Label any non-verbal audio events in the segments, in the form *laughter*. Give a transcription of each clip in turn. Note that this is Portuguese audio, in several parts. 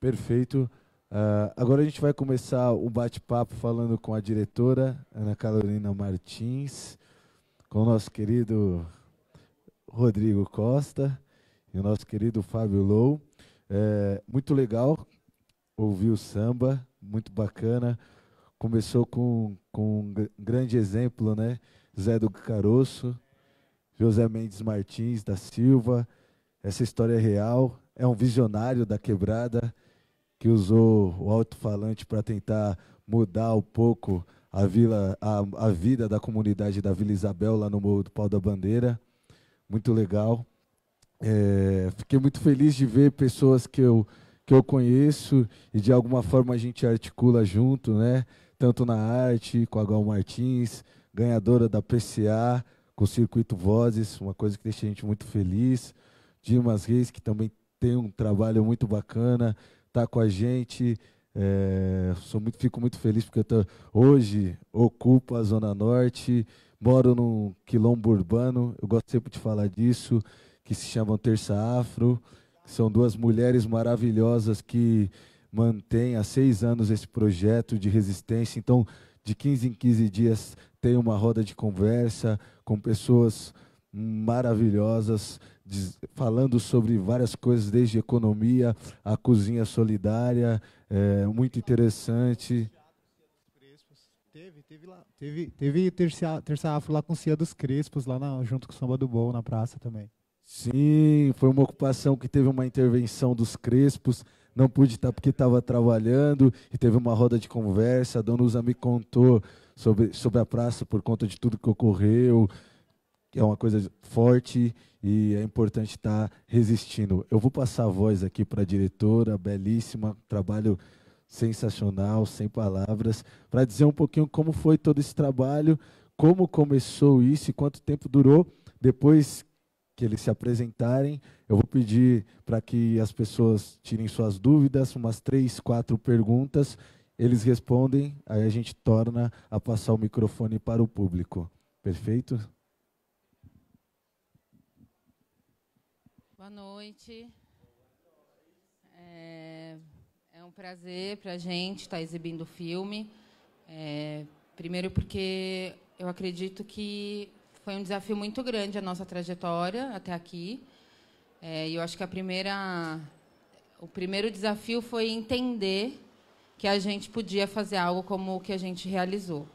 Perfeito. Uh, agora a gente vai começar o bate-papo falando com a diretora Ana Carolina Martins, com o nosso querido Rodrigo Costa e o nosso querido Fábio Lou. É, muito legal ouvir o samba, muito bacana. Começou com, com um grande exemplo, né? Zé do Caroço, José Mendes Martins da Silva. Essa história é real, é um visionário da quebrada que usou o alto-falante para tentar mudar um pouco a, vila, a, a vida da comunidade da Vila Isabel, lá no Morro do Pau da Bandeira. Muito legal. É, fiquei muito feliz de ver pessoas que eu, que eu conheço e de alguma forma a gente articula junto, né? Tanto na arte, com a Gal Martins, ganhadora da PCA, com o Circuito Vozes, uma coisa que deixa a gente muito feliz. Dimas Reis, que também tem um trabalho muito bacana, estar tá com a gente. É, sou muito, fico muito feliz porque eu tô, hoje ocupo a Zona Norte, moro num quilombo urbano, eu gosto sempre de falar disso, que se chamam Terça Afro, são duas mulheres maravilhosas que mantêm há seis anos esse projeto de resistência. Então, de 15 em 15 dias tem uma roda de conversa com pessoas maravilhosas falando sobre várias coisas, desde economia, a cozinha solidária, é, muito interessante. Teve, teve, lá, teve, teve terça, terça afro lá com Cia dos Crespos, lá na, junto com o Samba do Bom, na praça também. Sim, foi uma ocupação que teve uma intervenção dos Crespos, não pude estar porque estava trabalhando, e teve uma roda de conversa, a dona Usa me contou sobre, sobre a praça por conta de tudo que ocorreu, é uma coisa forte e é importante estar tá resistindo. Eu vou passar a voz aqui para a diretora, belíssima, trabalho sensacional, sem palavras, para dizer um pouquinho como foi todo esse trabalho, como começou isso e quanto tempo durou. Depois que eles se apresentarem, eu vou pedir para que as pessoas tirem suas dúvidas, umas três, quatro perguntas. Eles respondem, aí a gente torna a passar o microfone para o público. Perfeito? Boa noite. É, é um prazer para a gente estar tá exibindo o filme. É, primeiro, porque eu acredito que foi um desafio muito grande a nossa trajetória até aqui. É, e é, eu acho que a primeira, o primeiro desafio foi entender que a gente podia fazer algo como o que a gente realizou,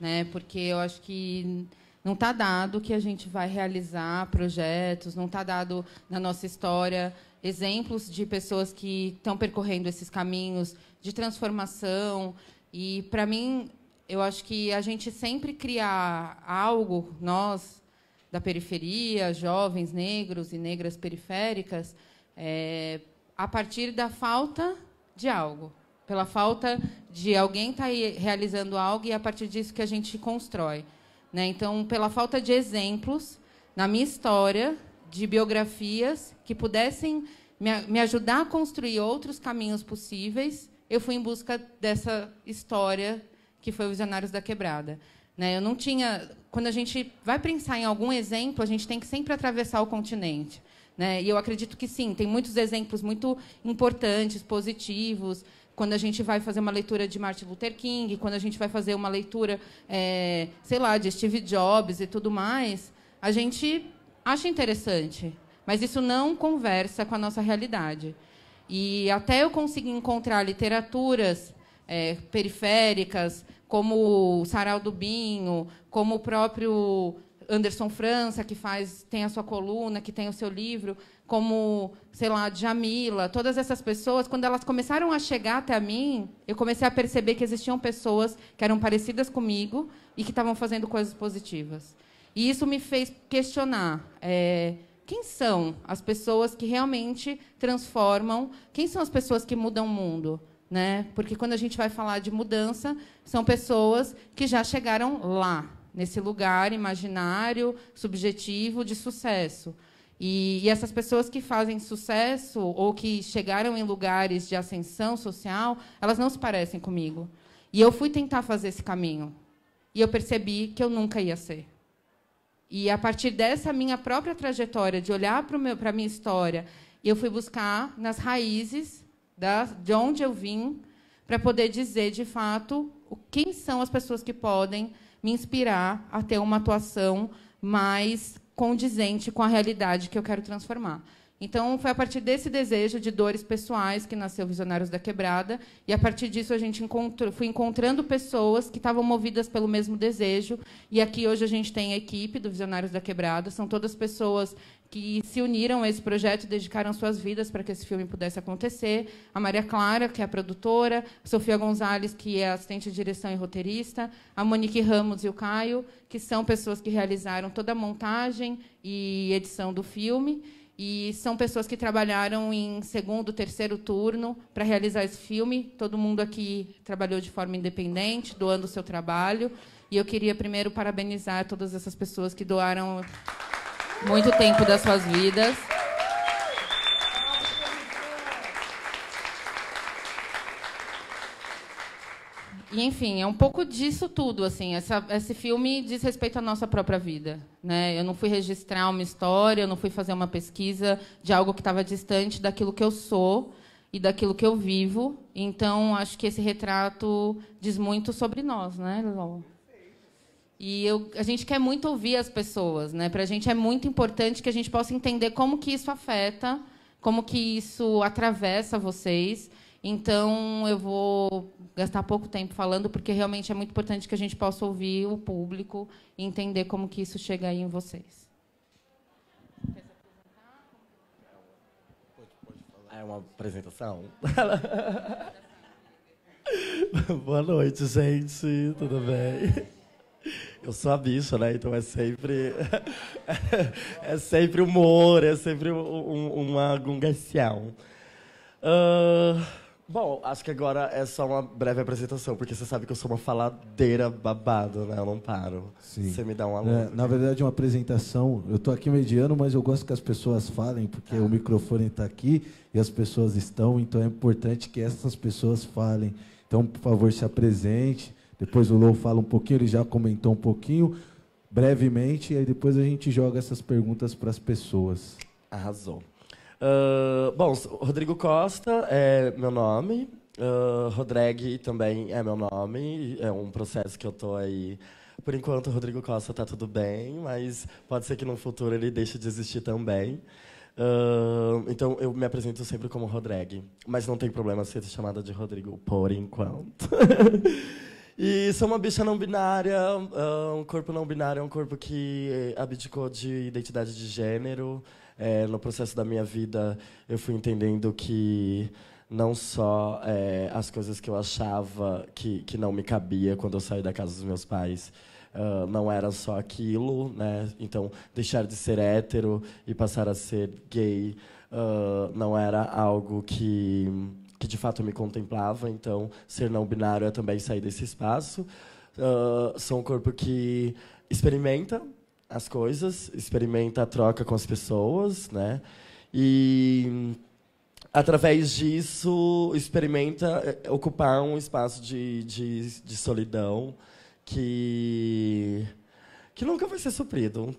né? Porque eu acho que não está dado que a gente vai realizar projetos, não está dado na nossa história exemplos de pessoas que estão percorrendo esses caminhos de transformação. E, para mim, eu acho que a gente sempre criar algo, nós, da periferia, jovens negros e negras periféricas, é, a partir da falta de algo, pela falta de alguém estar tá realizando algo e é a partir disso que a gente constrói. Né? Então, pela falta de exemplos na minha história, de biografias que pudessem me ajudar a construir outros caminhos possíveis, eu fui em busca dessa história que foi Visionários da Quebrada. Né? Eu não tinha. Quando a gente vai pensar em algum exemplo, a gente tem que sempre atravessar o continente. Né? E eu acredito que sim, tem muitos exemplos muito importantes, positivos, quando a gente vai fazer uma leitura de Martin Luther King, quando a gente vai fazer uma leitura, é, sei lá, de Steve Jobs e tudo mais, a gente acha interessante, mas isso não conversa com a nossa realidade. E até eu conseguir encontrar literaturas é, periféricas, como o Sarau do Binho, como o próprio Anderson França, que faz, tem a sua coluna, que tem o seu livro, como, sei lá, Jamila, todas essas pessoas, quando elas começaram a chegar até mim, eu comecei a perceber que existiam pessoas que eram parecidas comigo e que estavam fazendo coisas positivas. E isso me fez questionar. É, quem são as pessoas que realmente transformam? Quem são as pessoas que mudam o mundo? Né? Porque quando a gente vai falar de mudança, são pessoas que já chegaram lá, nesse lugar imaginário, subjetivo de sucesso. E, e, essas pessoas que fazem sucesso ou que chegaram em lugares de ascensão social, elas não se parecem comigo. E eu fui tentar fazer esse caminho. E eu percebi que eu nunca ia ser. E a partir dessa minha própria trajetória, de olhar para a minha história, eu fui buscar nas raízes da, de onde eu vim, para poder dizer, de fato, quem são as pessoas que podem me inspirar a ter uma atuação mais condizente com a realidade que eu quero transformar. Então, foi a partir desse desejo de dores pessoais que nasceu Visionários da Quebrada, e a partir disso a gente encontrou, fui encontrando pessoas que estavam movidas pelo mesmo desejo, e aqui hoje a gente tem a equipe do Visionários da Quebrada, são todas pessoas que se uniram a esse projeto, e dedicaram suas vidas para que esse filme pudesse acontecer. A Maria Clara, que é a produtora, a Sofia Gonzalez, que é assistente de direção e roteirista, a Monique Ramos e o Caio, que são pessoas que realizaram toda a montagem e edição do filme. E são pessoas que trabalharam em segundo, terceiro turno para realizar esse filme. Todo mundo aqui trabalhou de forma independente, doando o seu trabalho. E eu queria primeiro parabenizar todas essas pessoas que doaram muito tempo das suas vidas. E, enfim, é um pouco disso tudo, assim. Essa, esse filme diz respeito à nossa própria vida. Né? Eu não fui registrar uma história, eu não fui fazer uma pesquisa de algo que estava distante daquilo que eu sou e daquilo que eu vivo. Então, acho que esse retrato diz muito sobre nós, né, Lol? E eu, a gente quer muito ouvir as pessoas, né? Para a gente é muito importante que a gente possa entender como que isso afeta, como que isso atravessa vocês. Então, eu vou gastar pouco tempo falando, porque realmente é muito importante que a gente possa ouvir o público e entender como que isso chega aí em vocês. É uma apresentação? *laughs* Boa noite, gente. Tudo bem? Eu sou a bicha, né? Então é sempre. *laughs* é sempre humor, é sempre um, uma gungação. Uh, ah, bom, acho que agora é só uma breve apresentação, porque você sabe que eu sou uma faladeira babado, né? Eu não paro. Sim. Você me dá um é, alô. É, na verdade, uma apresentação. Eu tô aqui mediano, mas eu gosto que as pessoas falem, porque ah. o microfone está aqui e as pessoas estão, então é importante que essas pessoas falem. Então, por favor, se apresente depois o Lou fala um pouquinho, ele já comentou um pouquinho, brevemente, e aí depois a gente joga essas perguntas para as pessoas. Arrasou. Uh, bom, Rodrigo Costa é meu nome, uh, também é meu nome, é um processo que eu tô aí. Por enquanto, o Rodrigo Costa tá tudo bem, mas pode ser que no futuro ele deixe de existir também. Uh, então eu me apresento sempre como Rodreg, mas não tem problema ser chamada de Rodrigo por enquanto. *laughs* E sou uma bicha não binária. É um corpo não binário é um corpo que abdicou de identidade de gênero. É, no processo da minha vida, eu fui entendendo que não só é, as coisas que eu achava que, que não me cabia quando eu saí da casa dos meus pais. Uh, não era só aquilo, né? Então, deixar de ser hétero e passar a ser gay uh, não era algo que que de fato me contemplava, então ser não binário é também sair desse espaço. Uh, sou um corpo que experimenta as coisas, experimenta a troca com as pessoas, né? E através disso experimenta eh, ocupar um espaço de, de, de solidão que que nunca vai ser suprido.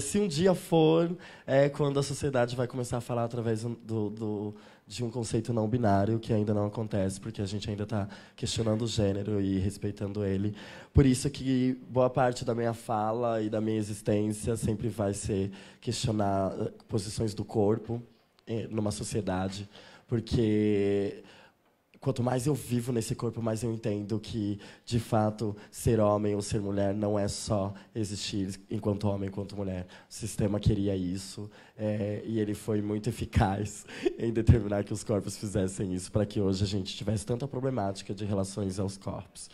Se um dia for, é quando a sociedade vai começar a falar através do, do de um conceito não binário que ainda não acontece, porque a gente ainda está questionando o gênero e respeitando ele. Por isso que boa parte da minha fala e da minha existência sempre vai ser questionar eh, posições do corpo eh, numa sociedade, porque quanto mais eu vivo nesse corpo, mais eu entendo que, de fato, ser homem ou ser mulher não é só existir enquanto homem, enquanto mulher. O sistema queria isso é, e ele foi muito eficaz *laughs* em determinar que os corpos fizessem isso para que hoje a gente tivesse tanta problemática de relações aos corpos.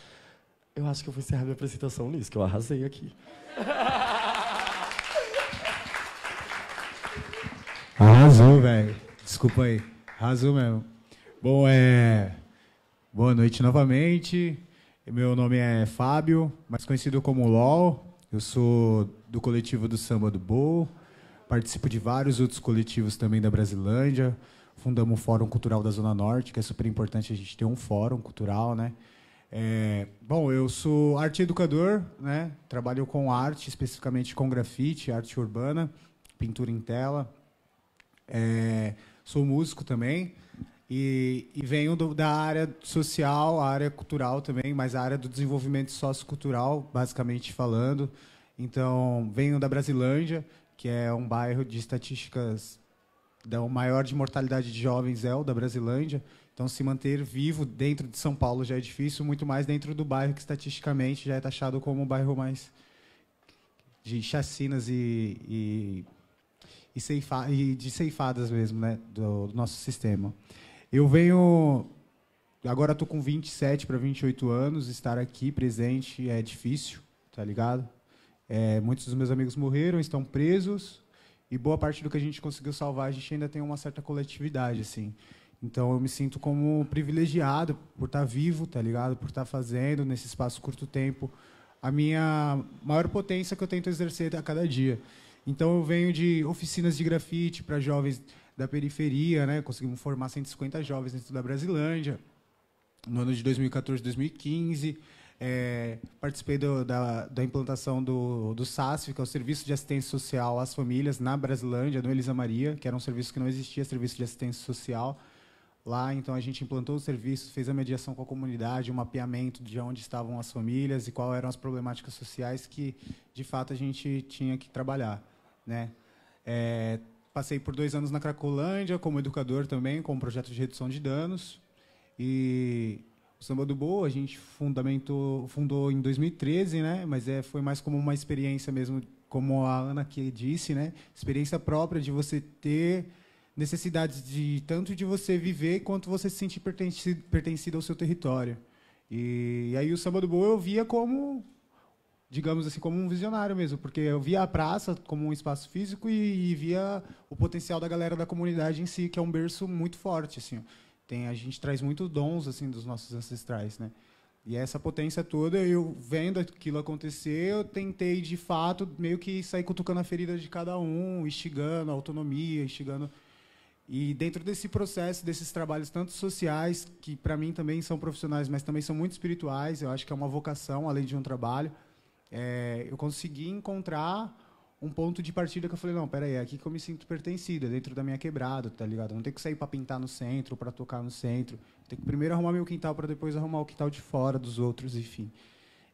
Eu acho que eu vou encerrar minha apresentação nisso, que eu arrasei aqui. *laughs* Arrasou, velho. Desculpa aí. Arrasou mesmo. Bom, é... Boa noite novamente. Meu nome é Fábio, mais conhecido como LOL. Eu sou do coletivo do Samba do Bo. Participo de vários outros coletivos também da Brasilândia. Fundamos o Fórum Cultural da Zona Norte, que é super importante a gente ter um fórum cultural, né? É, bom, eu sou arte educador, né? Trabalho com arte, especificamente com grafite, arte urbana, pintura em tela. É, sou músico também. E, e venho do, da área social, a área cultural também, mas a área do desenvolvimento sociocultural, basicamente falando. Então, venho da Brasilândia, que é um bairro de estatísticas da maior de mortalidade de jovens é o da Brasilândia. Então, se manter vivo dentro de São Paulo já é difícil, muito mais dentro do bairro que estatisticamente já é taxado como o um bairro mais de chacinas e, e, e, ceifa, e de ceifadas mesmo, né, do, do nosso sistema. Eu venho. Agora estou com 27 para 28 anos, estar aqui presente é difícil, tá ligado? É, muitos dos meus amigos morreram, estão presos, e boa parte do que a gente conseguiu salvar, a gente ainda tem uma certa coletividade, assim. Então eu me sinto como privilegiado por estar tá vivo, tá ligado? Por estar tá fazendo nesse espaço curto tempo a minha maior potência que eu tento exercer a cada dia. Então eu venho de oficinas de grafite para jovens da periferia, né? Conseguimos formar 150 jovens dentro da Brasilândia. No ano de 2014, 2015, é, participei do, da, da, implantação do, do SASF, que é o Serviço de Assistência Social às Famílias, na Brasilândia, no Elisa Maria, que era um serviço que não existia, Serviço de Assistência Social. Lá, então, a gente implantou o serviço, fez a mediação com a comunidade, o um mapeamento de onde estavam as famílias e quais eram as problemáticas sociais que, de fato, a gente tinha que trabalhar. Né? É, Passei por dois anos na Cracolândia, como educador também, com um projeto de redução de danos. E o Samba do Boa a gente fundamentou, fundou em 2013, né? Mas é, foi mais como uma experiência mesmo, como a Ana que disse, né? Experiência própria de você ter necessidades de tanto de você viver quanto você se sentir pertencido, pertencido ao seu território. E, e aí o Samba do Boa eu via como digamos assim, como um visionário mesmo, porque eu via a praça como um espaço físico e, e via o potencial da galera da comunidade em si, que é um berço muito forte, assim. Tem, a gente traz muito dons, assim, dos nossos ancestrais, né? E essa potência toda, eu vendo aquilo acontecer, eu tentei, de fato, meio que sair cutucando a ferida de cada um, instigando a autonomia, instigando... E dentro desse processo, desses trabalhos tanto sociais, que para mim também são profissionais, mas também são muito espirituais, eu acho que é uma vocação, além de um trabalho, é, eu consegui encontrar um ponto de partida que eu falei, não, peraí, é aqui que eu me sinto é dentro da minha quebrada, tá ligado? Eu não tem que sair para pintar no centro, para tocar no centro. Tem que primeiro arrumar meu quintal para depois arrumar o quintal de fora dos outros, enfim.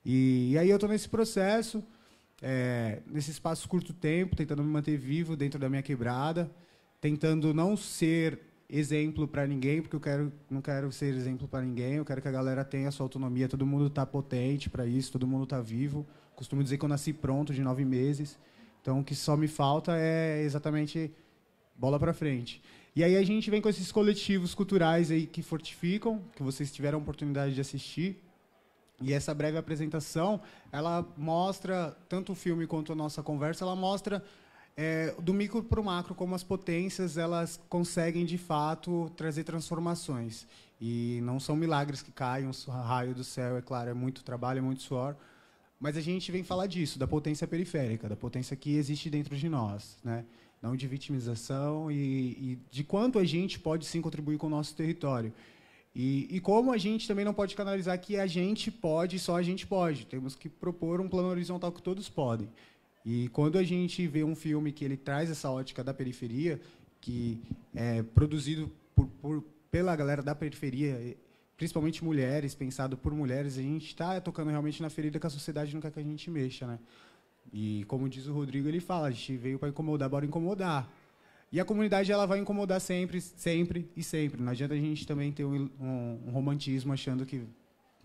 E, e aí eu estou nesse processo, é, nesse espaço curto tempo, tentando me manter vivo dentro da minha quebrada, tentando não ser exemplo para ninguém, porque eu quero, não quero ser exemplo para ninguém, eu quero que a galera tenha a sua autonomia, todo mundo tá potente para isso, todo mundo tá vivo costumo dizer que eu nasci pronto de nove meses. Então, o que só me falta é exatamente bola para frente. E aí a gente vem com esses coletivos culturais aí que fortificam, que vocês tiveram a oportunidade de assistir. E essa breve apresentação, ela mostra, tanto o filme quanto a nossa conversa, ela mostra é, do micro para o macro como as potências elas conseguem, de fato, trazer transformações. E não são milagres que caem, um raio do céu, é claro, é muito trabalho, é muito suor, mas a gente vem falar disso, da potência periférica, da potência que existe dentro de nós, né? não de vitimização e, e de quanto a gente pode sim contribuir com o nosso território. E, e, como a gente também não pode canalizar que a gente pode, só a gente pode. Temos que propor um plano horizontal que todos podem. E quando a gente vê um filme que ele traz essa ótica da periferia, que é produzido por, por pela galera da periferia principalmente mulheres, pensado por mulheres, a gente está tocando realmente na ferida que a sociedade não quer que a gente mexa, né? E como diz o Rodrigo, ele fala, a gente veio para incomodar, bora incomodar. E a comunidade ela vai incomodar sempre, sempre e sempre. Não adianta a gente também ter um, um, um romantismo achando que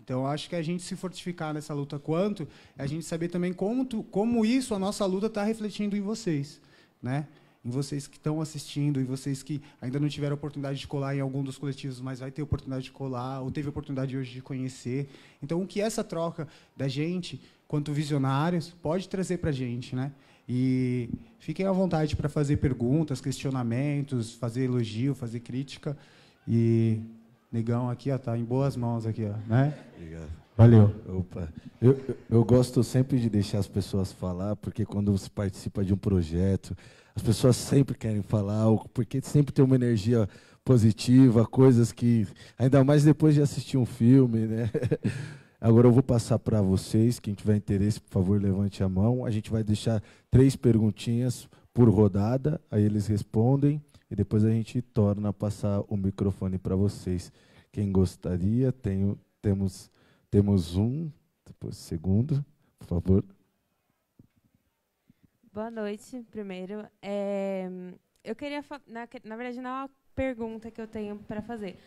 então, acho que a gente se fortificar nessa luta quanto, é a gente saber também como, tu, como isso, a nossa luta, está refletindo em vocês. Né? em vocês que estão assistindo e vocês que ainda não tiveram oportunidade de colar em algum dos coletivos, mas vai ter oportunidade de colar ou teve oportunidade hoje de conhecer. Então, o que essa troca da gente, quanto visionários, pode trazer para a gente, né? E fiquem à vontade para fazer perguntas, questionamentos, fazer elogio, fazer crítica. E Negão aqui ó, tá em boas mãos aqui, ó, né? Obrigado. Valeu. Opa. Eu, eu gosto sempre de deixar as pessoas falar, porque quando você participa de um projeto, as pessoas sempre querem falar, porque sempre tem uma energia positiva, coisas que. Ainda mais depois de assistir um filme, né? *laughs* Agora eu vou passar para vocês. Quem tiver interesse, por favor, levante a mão. A gente vai deixar três perguntinhas por rodada, aí eles respondem e depois a gente torna a passar o microfone para vocês. Quem gostaria, tenho, temos, temos um, depois segundo, por favor. Boa noite, primeiro. É, eu queria, na, na verdade, não é uma pergunta que eu tenho para fazer,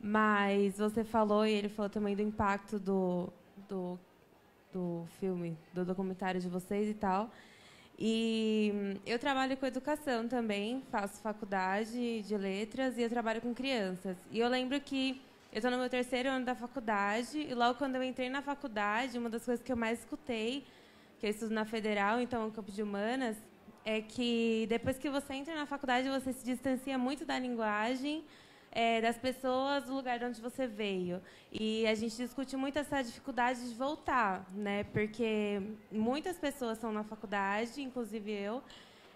mas você falou e ele falou também do impacto do, do, do filme, do documentário de vocês e tal. E eu trabalho com educação também, faço faculdade de letras e eu trabalho com crianças. E eu lembro que eu estou no meu terceiro ano da faculdade e logo quando eu entrei na faculdade, uma das coisas que eu mais escutei que eu estudo na Federal, então o campo de humanas, é que depois que você entra na faculdade, você se distancia muito da linguagem, é, das pessoas, do lugar de onde você veio. E a gente discute muito essa dificuldade de voltar, né? Porque muitas pessoas são na faculdade, inclusive eu,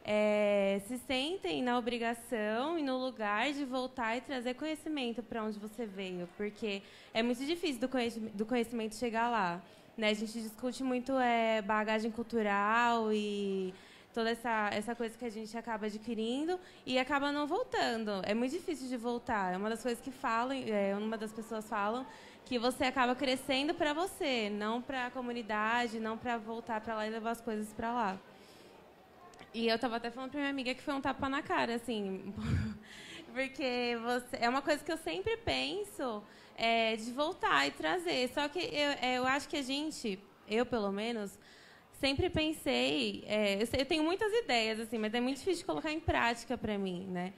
é, se sentem na obrigação e no lugar de voltar e trazer conhecimento para onde você veio, porque é muito difícil do conhecimento chegar lá. Né? A gente discute muito é, bagagem cultural e toda essa, essa coisa que a gente acaba adquirindo e acaba não voltando. É muito difícil de voltar. É uma das coisas que falam, é, uma das pessoas falam, que você acaba crescendo para você, não para a comunidade, não para voltar para lá e levar as coisas para lá. E eu tava até falando para minha amiga que foi um tapa na cara, assim, *laughs* porque você, é uma coisa que eu sempre penso, é, de voltar e trazer. Só que eu, é, eu acho que a gente, eu pelo menos, sempre pensei, é, eu, sei, eu, tenho muitas ideias assim, mas é muito difícil de colocar em prática para mim, né?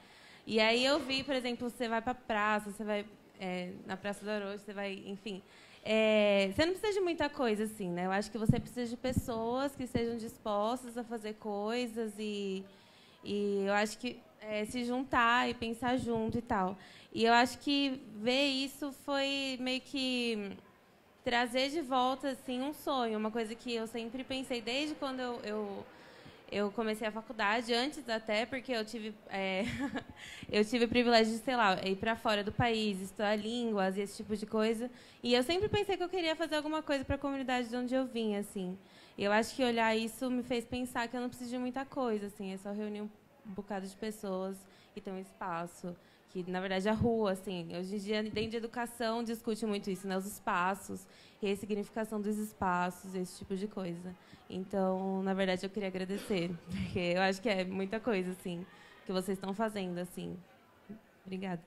E aí eu vi, por exemplo, você vai para a praça, você vai é, na Praça do Orochi, você vai, enfim, é, você não precisa de muita coisa assim, né? Eu acho que você precisa de pessoas que sejam dispostas a fazer coisas e e eu acho que é, se juntar e pensar junto e tal. E eu acho que ver isso foi meio que trazer de volta assim um sonho, uma coisa que eu sempre pensei desde quando eu, eu, eu comecei a faculdade, antes até porque eu tive é, *laughs* eu tive o privilégio de sei lá ir para fora do país, estudar línguas e esse tipo de coisa. E eu sempre pensei que eu queria fazer alguma coisa para a comunidade de onde eu vim, assim. Eu acho que olhar isso me fez pensar que eu não preciso de muita coisa, assim, é só reunir um um bocado de pessoas e tem um espaço. Que, na verdade, a rua, assim, hoje em dia, dentro de educação, discute muito isso, né? Os espaços e a significação dos espaços, esse tipo de coisa. Então, na verdade, eu queria agradecer, *laughs* porque eu acho que é muita coisa, assim, que vocês estão fazendo, assim. Obrigada.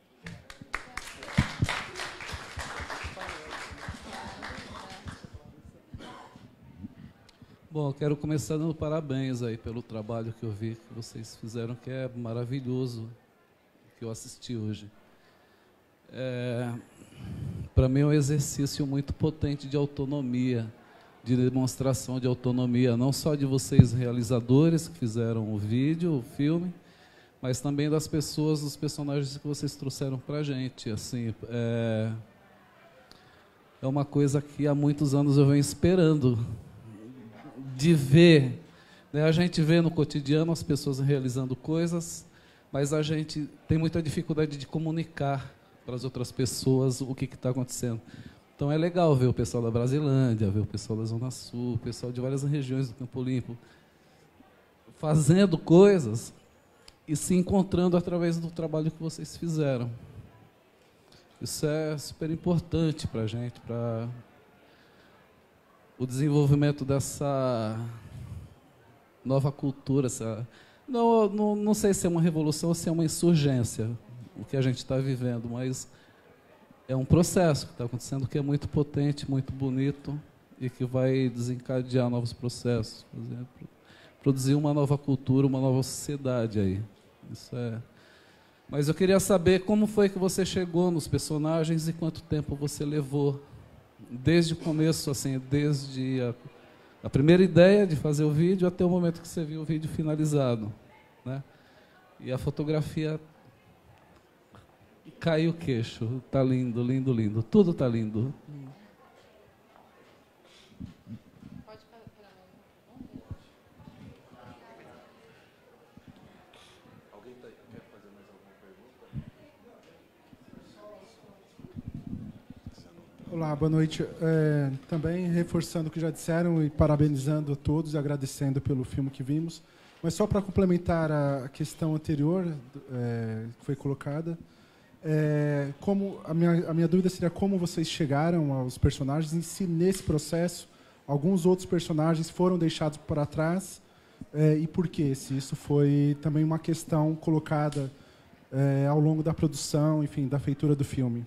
Bom, quero começar dando parabéns aí pelo trabalho que eu vi que vocês fizeram, que é maravilhoso, que eu assisti hoje. É, Para mim é um exercício muito potente de autonomia, de demonstração de autonomia, não só de vocês realizadores que fizeram o vídeo, o filme, mas também das pessoas, dos personagens que vocês trouxeram para gente. Assim, é, é uma coisa que há muitos anos eu venho esperando de ver. Né? A gente vê no cotidiano as pessoas realizando coisas, mas a gente tem muita dificuldade de comunicar para as outras pessoas o que está acontecendo. Então é legal ver o pessoal da Brasilândia, ver o pessoal da Zona Sul, o pessoal de várias regiões do Campo Limpo fazendo coisas e se encontrando através do trabalho que vocês fizeram. Isso é super importante para a gente, para o desenvolvimento dessa nova cultura, essa, não, não, não sei se é uma revolução ou se é uma insurgência, o que a gente está vivendo, mas é um processo que está acontecendo que é muito potente, muito bonito e que vai desencadear novos processos, exemplo, produzir uma nova cultura, uma nova sociedade aí. Isso é. Mas eu queria saber como foi que você chegou nos personagens e quanto tempo você levou desde o começo, assim, desde a, a, primeira ideia de fazer o vídeo até o momento que você viu o vídeo finalizado, né? E a fotografia caiu o queixo, tá lindo, lindo, lindo, tudo tá lindo. Olá, boa noite. É, também reforçando o que já disseram e parabenizando a todos, agradecendo pelo filme que vimos. Mas só para complementar a questão anterior é, que foi colocada, é, como a minha, a minha dúvida seria como vocês chegaram aos personagens e se nesse processo alguns outros personagens foram deixados para trás é, e por quê? Se isso foi também uma questão colocada é, ao longo da produção, enfim, da feitura do filme.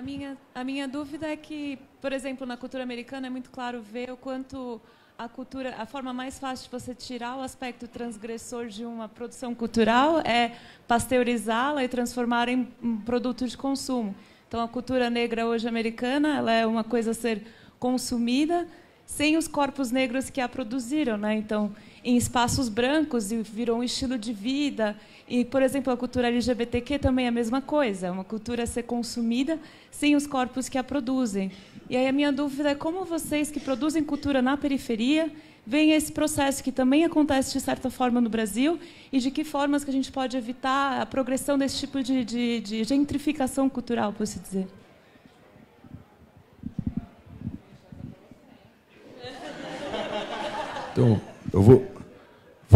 A minha, a minha dúvida é que, por exemplo, na cultura americana é muito claro ver o quanto a cultura, a forma mais fácil de você tirar o aspecto transgressor de uma produção cultural é pasteurizá-la e transformar em um produto de consumo. Então, a cultura negra hoje americana, ela é uma coisa a ser consumida sem os corpos negros que a produziram, né? Então, em espaços brancos e virou um estilo de vida. E, por exemplo, a cultura LGBTQ também é a mesma coisa, é uma cultura a ser consumida sem os corpos que a produzem. E aí a minha dúvida é como vocês que produzem cultura na periferia veem esse processo que também acontece de certa forma no Brasil e de que formas que a gente pode evitar a progressão desse tipo de, de, de gentrificação cultural, por se dizer. Então, eu vou,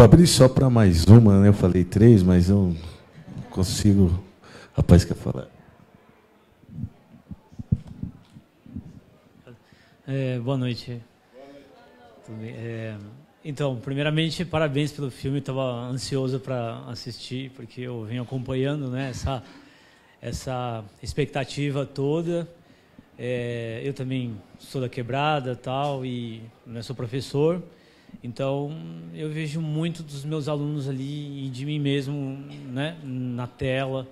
abrir só para mais uma, né? Eu falei três, mas eu não consigo. O rapaz, quer falar? É, boa noite. Boa noite. É, então, primeiramente, parabéns pelo filme. Estava ansioso para assistir, porque eu venho acompanhando né, essa, essa expectativa toda. É, eu também sou da quebrada tal, e né, sou professor. Então, eu vejo muito dos meus alunos ali e de mim mesmo, né, na tela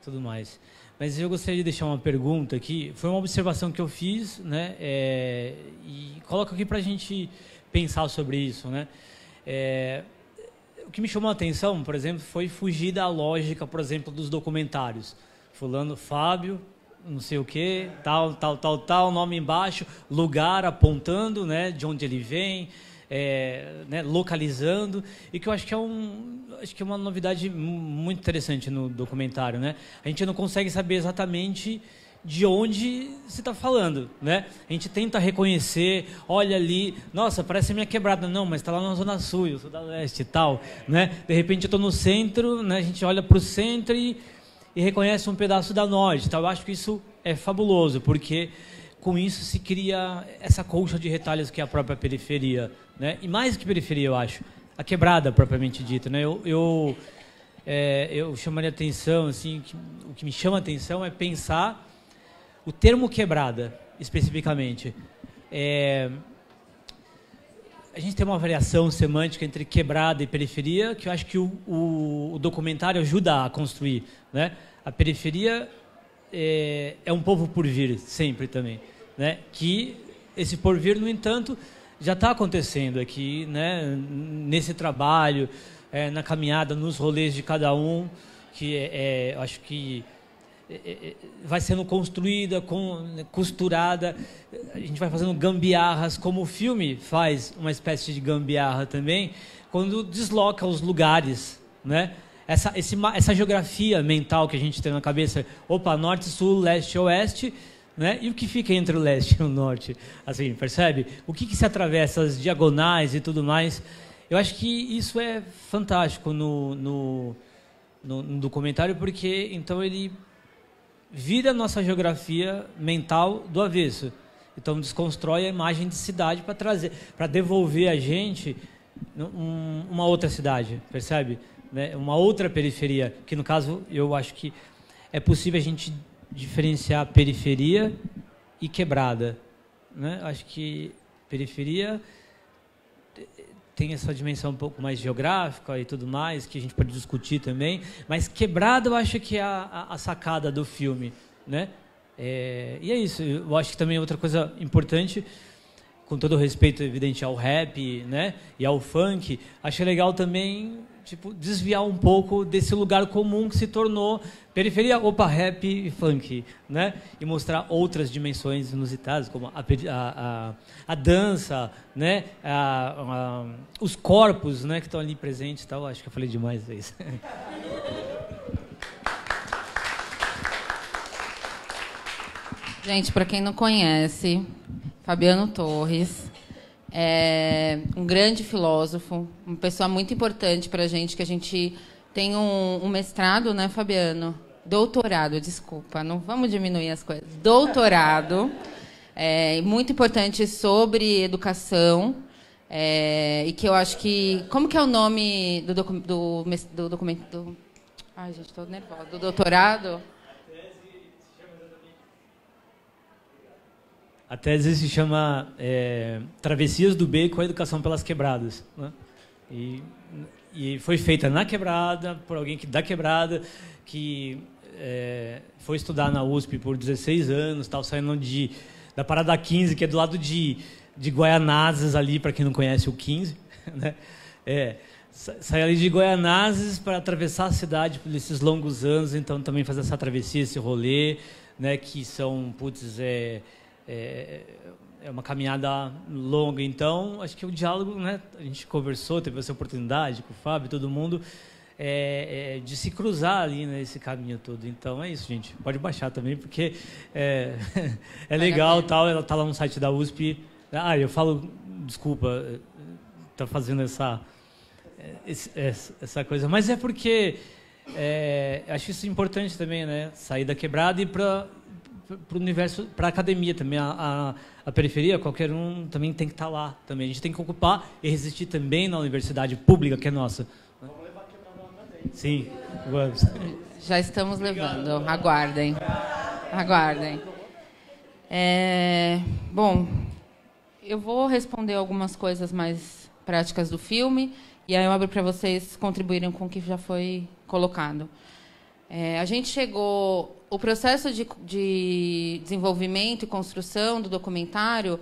e tudo mais. Mas eu gostaria de deixar uma pergunta aqui. Foi uma observação que eu fiz, né, é, e coloca aqui para a gente pensar sobre isso, né. É, o que me chamou a atenção, por exemplo, foi fugir da lógica, por exemplo, dos documentários. Fulano, Fábio, não sei o que, tal, tal, tal, tal, nome embaixo, lugar apontando, né, de onde ele vem, é, né, localizando, e que eu acho que é, um, acho que é uma novidade muito interessante no documentário. Né? A gente não consegue saber exatamente de onde se está falando, né? A gente tenta reconhecer, olha ali, nossa, parece minha quebrada, não, mas está lá na zona sul, eu sou da leste e tal, né? De repente eu estou no centro, né? A gente olha para o centro e, e, reconhece um pedaço da norte, tal. Eu acho que isso é fabuloso, porque com isso se cria essa colcha de retalhos que é a própria periferia, né? E mais do que periferia, eu acho. A quebrada, propriamente dita. Né? Eu, eu, é, eu chamaria atenção, assim, que, o que me chama atenção é pensar o termo quebrada, especificamente. É, a gente tem uma variação semântica entre quebrada e periferia que eu acho que o, o, o documentário ajuda a construir. Né? A periferia é, é, um povo por vir, sempre também. Né? Que esse por vir, no entanto, já está acontecendo aqui, né? Nesse trabalho, é, na caminhada, nos rolês de cada um, que é, é acho que é, é, é, vai sendo construída, com, né, costurada, a gente vai fazendo gambiarras, como o filme faz uma espécie de gambiarra também, quando desloca os lugares, né? Essa, esse, essa geografia mental que a gente tem na cabeça, opa, norte, sul, leste, oeste, né? E o que fica entre o leste e o norte? Assim, percebe? O que, que se atravessa, as diagonais e tudo mais? Eu acho que isso é fantástico no, no, no, no documentário, porque então ele vira a nossa geografia mental do avesso. Então desconstrói a imagem de cidade para trazer, para devolver a gente um, uma outra cidade, percebe? Né? Uma outra periferia, que no caso eu acho que é possível a gente diferenciar periferia e quebrada. Né? Acho que periferia tem essa dimensão um pouco mais geográfica e tudo mais, que a gente pode discutir também, mas quebrada eu acho que é a, a sacada do filme. Né? É, e é isso, eu acho que também é outra coisa importante, com todo o respeito evidente ao rap né? e ao funk, acho legal também tipo, desviar um pouco desse lugar comum que se tornou periferia, opa, rap e funk, né? E mostrar outras dimensões inusitadas, como a, a, a dança, né? A, os corpos, né? Que estão ali presentes e tal. Acho que eu falei demais é isso. *laughs* Gente, para quem não conhece, Fabiano Torres é um grande filósofo, uma pessoa muito importante para a gente, que a gente tem um, um, mestrado, né, Fabiano? Doutorado, desculpa, não vamos diminuir as coisas. Doutorado, é, muito importante sobre educação, é, e que eu acho que... Como que é o nome do, docu do, do documento... Do, ai, gente, estou nervosa. Do doutorado? A tese se chama é, Travessias do Beco, a Educação pelas Quebradas. Né? E, e, foi feita na quebrada, por alguém que da quebrada, que é, foi estudar na USP por 16 anos, tal, saindo de, da Parada 15, que é do lado de, de Guaianazes ali, para quem não conhece o 15. *laughs* Né? É, ali de Goianazes para atravessar a cidade por esses longos anos, então também fazer essa travessia, esse rolê, né, que são, putz, é, é, é uma caminhada longa. Então, acho que o diálogo, né? A gente conversou, teve essa oportunidade com o Fábio, todo mundo, é, é, de se cruzar ali nesse né, caminho todo. Então é isso, gente. Pode baixar também, porque é, *laughs* é legal tal. Ela tá lá no site da USP. Ah, eu falo, desculpa, tá fazendo essa essa coisa, mas é porque é, acho isso importante também, né? Sair da quebrada e para para o universo, para a academia também. A, a, a, periferia, qualquer um também tem que estar tá lá também. A gente tem que ocupar e resistir também na universidade pública que é nossa. Vamos levar aqui Sim, vamos. Já estamos Obrigado. levando. Aguardem. Aguardem. É, bom, eu vou responder algumas coisas mais práticas do filme e aí eu abro para vocês contribuírem com o que já foi colocado. É, a gente chegou. O processo de, de, desenvolvimento e construção do documentário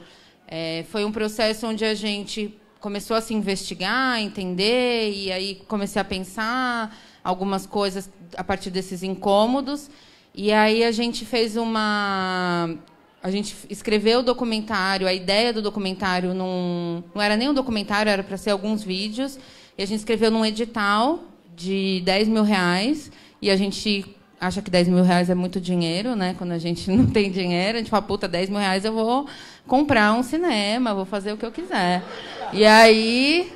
é, foi um processo onde a gente começou a se investigar, entender, e aí comecei a pensar algumas coisas a partir desses incômodos. E aí a gente fez uma. A gente escreveu o documentário, a ideia do documentário num, não era nem um documentário, era para ser alguns vídeos. E a gente escreveu num edital de 10 mil reais. E a gente acha que 10 mil reais é muito dinheiro, né? Quando a gente *laughs* não tem dinheiro, a gente fala, puta, 10 mil reais eu vou comprar um cinema, vou fazer o que eu quiser. E aí.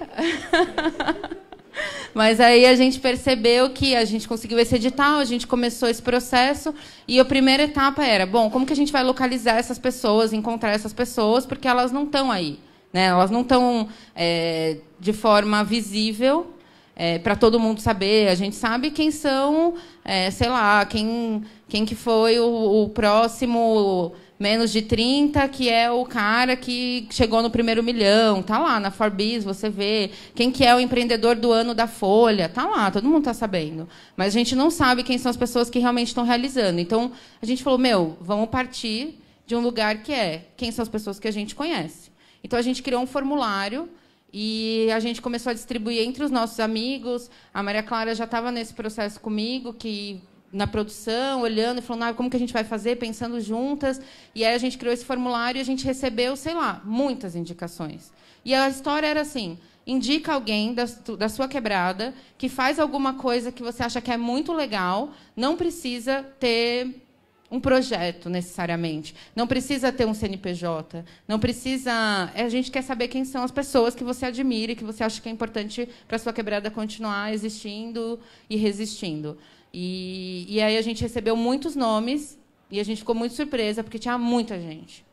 *laughs* Mas aí a gente percebeu que a gente conseguiu esse edital, a gente começou esse processo e a primeira etapa era, bom, como que a gente vai localizar essas pessoas, encontrar essas pessoas, porque elas não estão aí, né? Elas não estão é, eh, de forma visível é, para todo mundo saber. A gente sabe quem são, é, sei lá, quem, quem que foi o, o próximo menos de 30, que é o cara que chegou no primeiro milhão, tá lá na Forbes, você vê quem que é o empreendedor do ano da Folha, tá lá, todo mundo tá sabendo. Mas a gente não sabe quem são as pessoas que realmente estão realizando. Então, a gente falou, meu, vamos partir de um lugar que é quem são as pessoas que a gente conhece. Então a gente criou um formulário e a gente começou a distribuir entre os nossos amigos. A Maria Clara já estava nesse processo comigo, que na produção, olhando e falando ah, como que a gente vai fazer, pensando juntas. E aí a gente criou esse formulário e a gente recebeu, sei lá, muitas indicações. E a história era assim: indica alguém da, da sua quebrada que faz alguma coisa que você acha que é muito legal, não precisa ter um projeto necessariamente. Não precisa ter um CNPJ. Não precisa. É, a gente quer saber quem são as pessoas que você admira e que você acha que é importante para a sua quebrada continuar existindo e resistindo. E, e aí a gente recebeu muitos nomes e a gente ficou muito surpresa porque tinha muita gente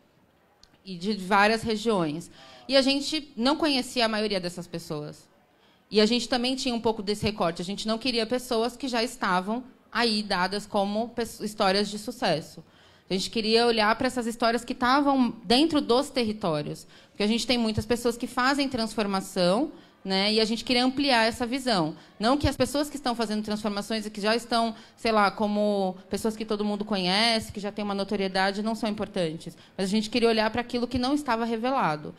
e de várias regiões. E a gente não conhecia a maioria dessas pessoas. E a gente também tinha um pouco desse recorte. A gente não queria pessoas que já estavam aí dadas como histórias de sucesso. A gente queria olhar para essas histórias que estavam dentro dos territórios, porque a gente tem muitas pessoas que fazem transformação, né? E a gente queria ampliar essa visão. Não que as pessoas que estão fazendo transformações e que já estão, sei lá, como pessoas que todo mundo conhece, que já têm uma notoriedade, não são importantes. Mas a gente queria olhar para aquilo que não estava revelado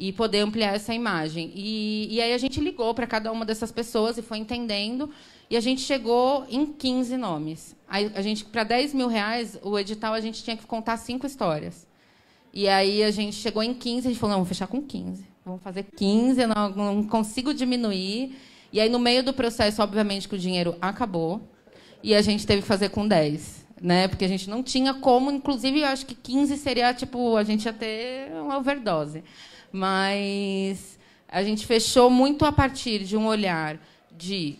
e poder ampliar essa imagem. E, e aí a gente ligou para cada uma dessas pessoas e foi entendendo. E a gente chegou em 15 nomes. Aí, a gente Para 10 mil reais, o edital, a gente tinha que contar cinco histórias. E aí a gente chegou em 15, a gente falou, não, vamos fechar com 15. Vamos fazer 15, não, não consigo diminuir. E aí, no meio do processo, obviamente, que o dinheiro acabou. E a gente teve que fazer com 10 né? Porque a gente não tinha como, inclusive, eu acho que 15 seria tipo, a gente ia ter uma overdose mas a gente fechou muito a partir de um olhar de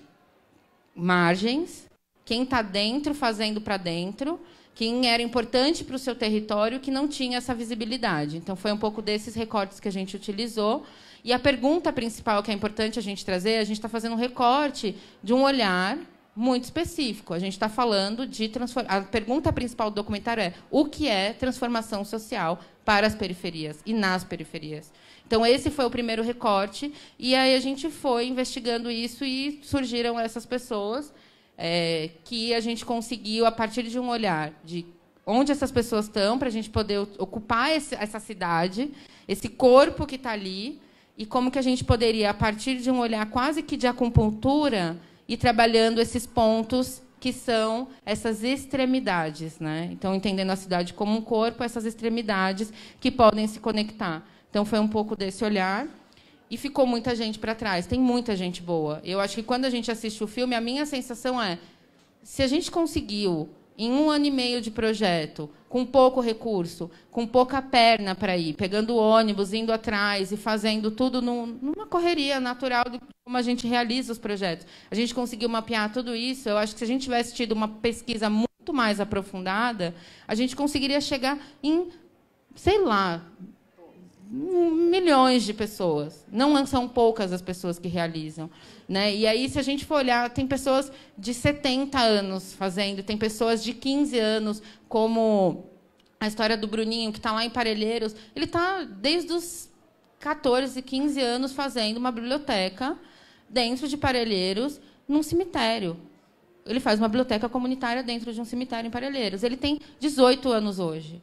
margens, quem está dentro fazendo para dentro, quem era importante para o seu território que não tinha essa visibilidade. Então, foi um pouco desses recortes que a gente utilizou. E a pergunta principal que é importante a gente trazer, a gente está fazendo um recorte de um olhar muito específico. A gente está falando de transformar. A pergunta principal do documentário é o que é transformação social para as periferias e nas periferias. Então, esse foi o primeiro recorte. E aí a gente foi investigando isso e surgiram essas pessoas é, que a gente conseguiu, a partir de um olhar de onde essas pessoas estão, para a gente poder ocupar esse, essa cidade, esse corpo que está ali, e como que a gente poderia, a partir de um olhar quase que de acupuntura, ir trabalhando esses pontos que são essas extremidades, né? Então entendendo a cidade como um corpo, essas extremidades que podem se conectar. Então foi um pouco desse olhar. E ficou muita gente para trás. Tem muita gente boa. Eu acho que quando a gente assiste o filme, a minha sensação é: se a gente conseguiu, em um ano e meio de projeto, com pouco recurso, com pouca perna para ir, pegando ônibus, indo atrás e fazendo tudo num, numa correria natural de como a gente realiza os projetos. A gente conseguiu mapear tudo isso. Eu acho que se a gente tivesse tido uma pesquisa muito mais aprofundada, a gente conseguiria chegar em, sei lá, milhões de pessoas. Não são poucas as pessoas que realizam. Né? E aí, se a gente for olhar, tem pessoas de 70 anos fazendo, tem pessoas de 15 anos, como a história do Bruninho, que está lá em Parelheiros. Ele está desde os 14, 15 anos fazendo uma biblioteca dentro de Parelheiros, num cemitério. Ele faz uma biblioteca comunitária dentro de um cemitério em Parelheiros. Ele tem 18 anos hoje.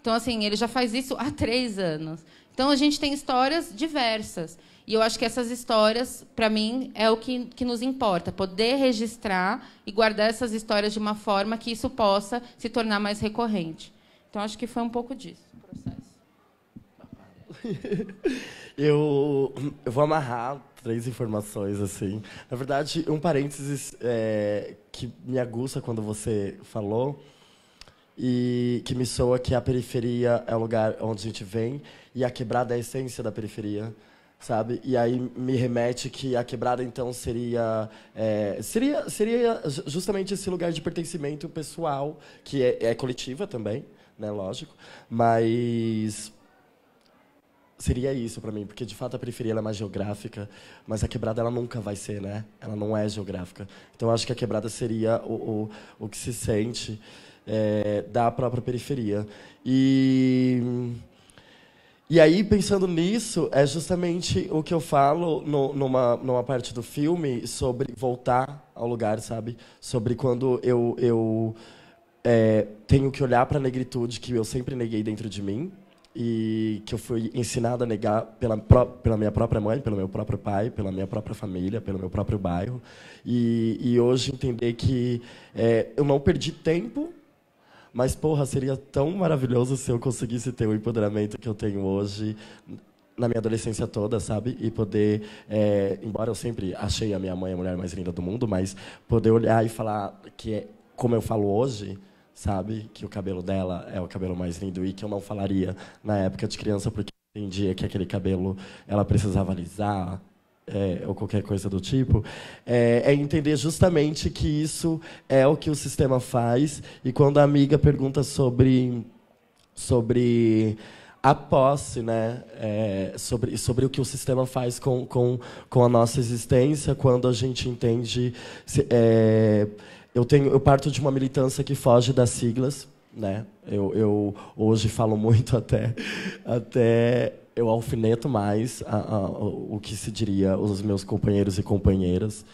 Então, assim, ele já faz isso há três anos. Então a gente tem histórias diversas. E eu acho que essas histórias, para mim, é o que, que nos importa. Poder registrar e guardar essas histórias de uma forma que isso possa se tornar mais recorrente. Então acho que foi um pouco disso processo. *laughs* eu, eu vou amarrar três informações assim. Na verdade, um parênteses é, que me aguça quando você falou e que me soa que a periferia é o lugar onde a gente vem e a quebrada é a essência da periferia sabe? E aí me remete que a quebrada então seria é, seria seria justamente esse lugar de pertencimento pessoal que é, é, coletiva também, né? Lógico, mas seria isso para mim, porque de fato a periferia é mais geográfica, mas a quebrada ela nunca vai ser, né? Ela não é geográfica. Então acho que a quebrada seria o o, o que se sente é, da própria periferia e e aí, pensando nisso, é justamente o que eu falo no, numa, numa parte do filme sobre voltar ao lugar, sabe? Sobre quando eu, eu é, tenho que olhar para a negritude que eu sempre neguei dentro de mim e que eu fui ensinado a negar pela, pela minha própria mãe, pelo meu próprio pai, pela minha própria família, pelo meu próprio bairro. E, e hoje entender que é, eu não perdi tempo mas, porra, seria tão maravilhoso se eu conseguisse ter o empoderamento que eu tenho hoje na minha adolescência toda, sabe? E poder, é, embora eu sempre achei a minha mãe a mulher mais linda do mundo, mas poder olhar e falar que, é, como eu falo hoje, sabe? Que o cabelo dela é o cabelo mais lindo e que eu não falaria na época de criança, porque entendia que aquele cabelo ela precisava alisar, é, ou qualquer coisa do tipo, é, é, entender justamente que isso é o que o sistema faz. E quando a amiga pergunta sobre, sobre a posse, né, é, sobre, sobre o que o sistema faz com, com, com a nossa existência, quando a gente entende. Se, é, eu, tenho, eu parto de uma militância que foge das siglas. Né? Eu, eu hoje falo muito *laughs* até, até eu alfineto mais a, a, o que se diria os meus companheiros e companheiras.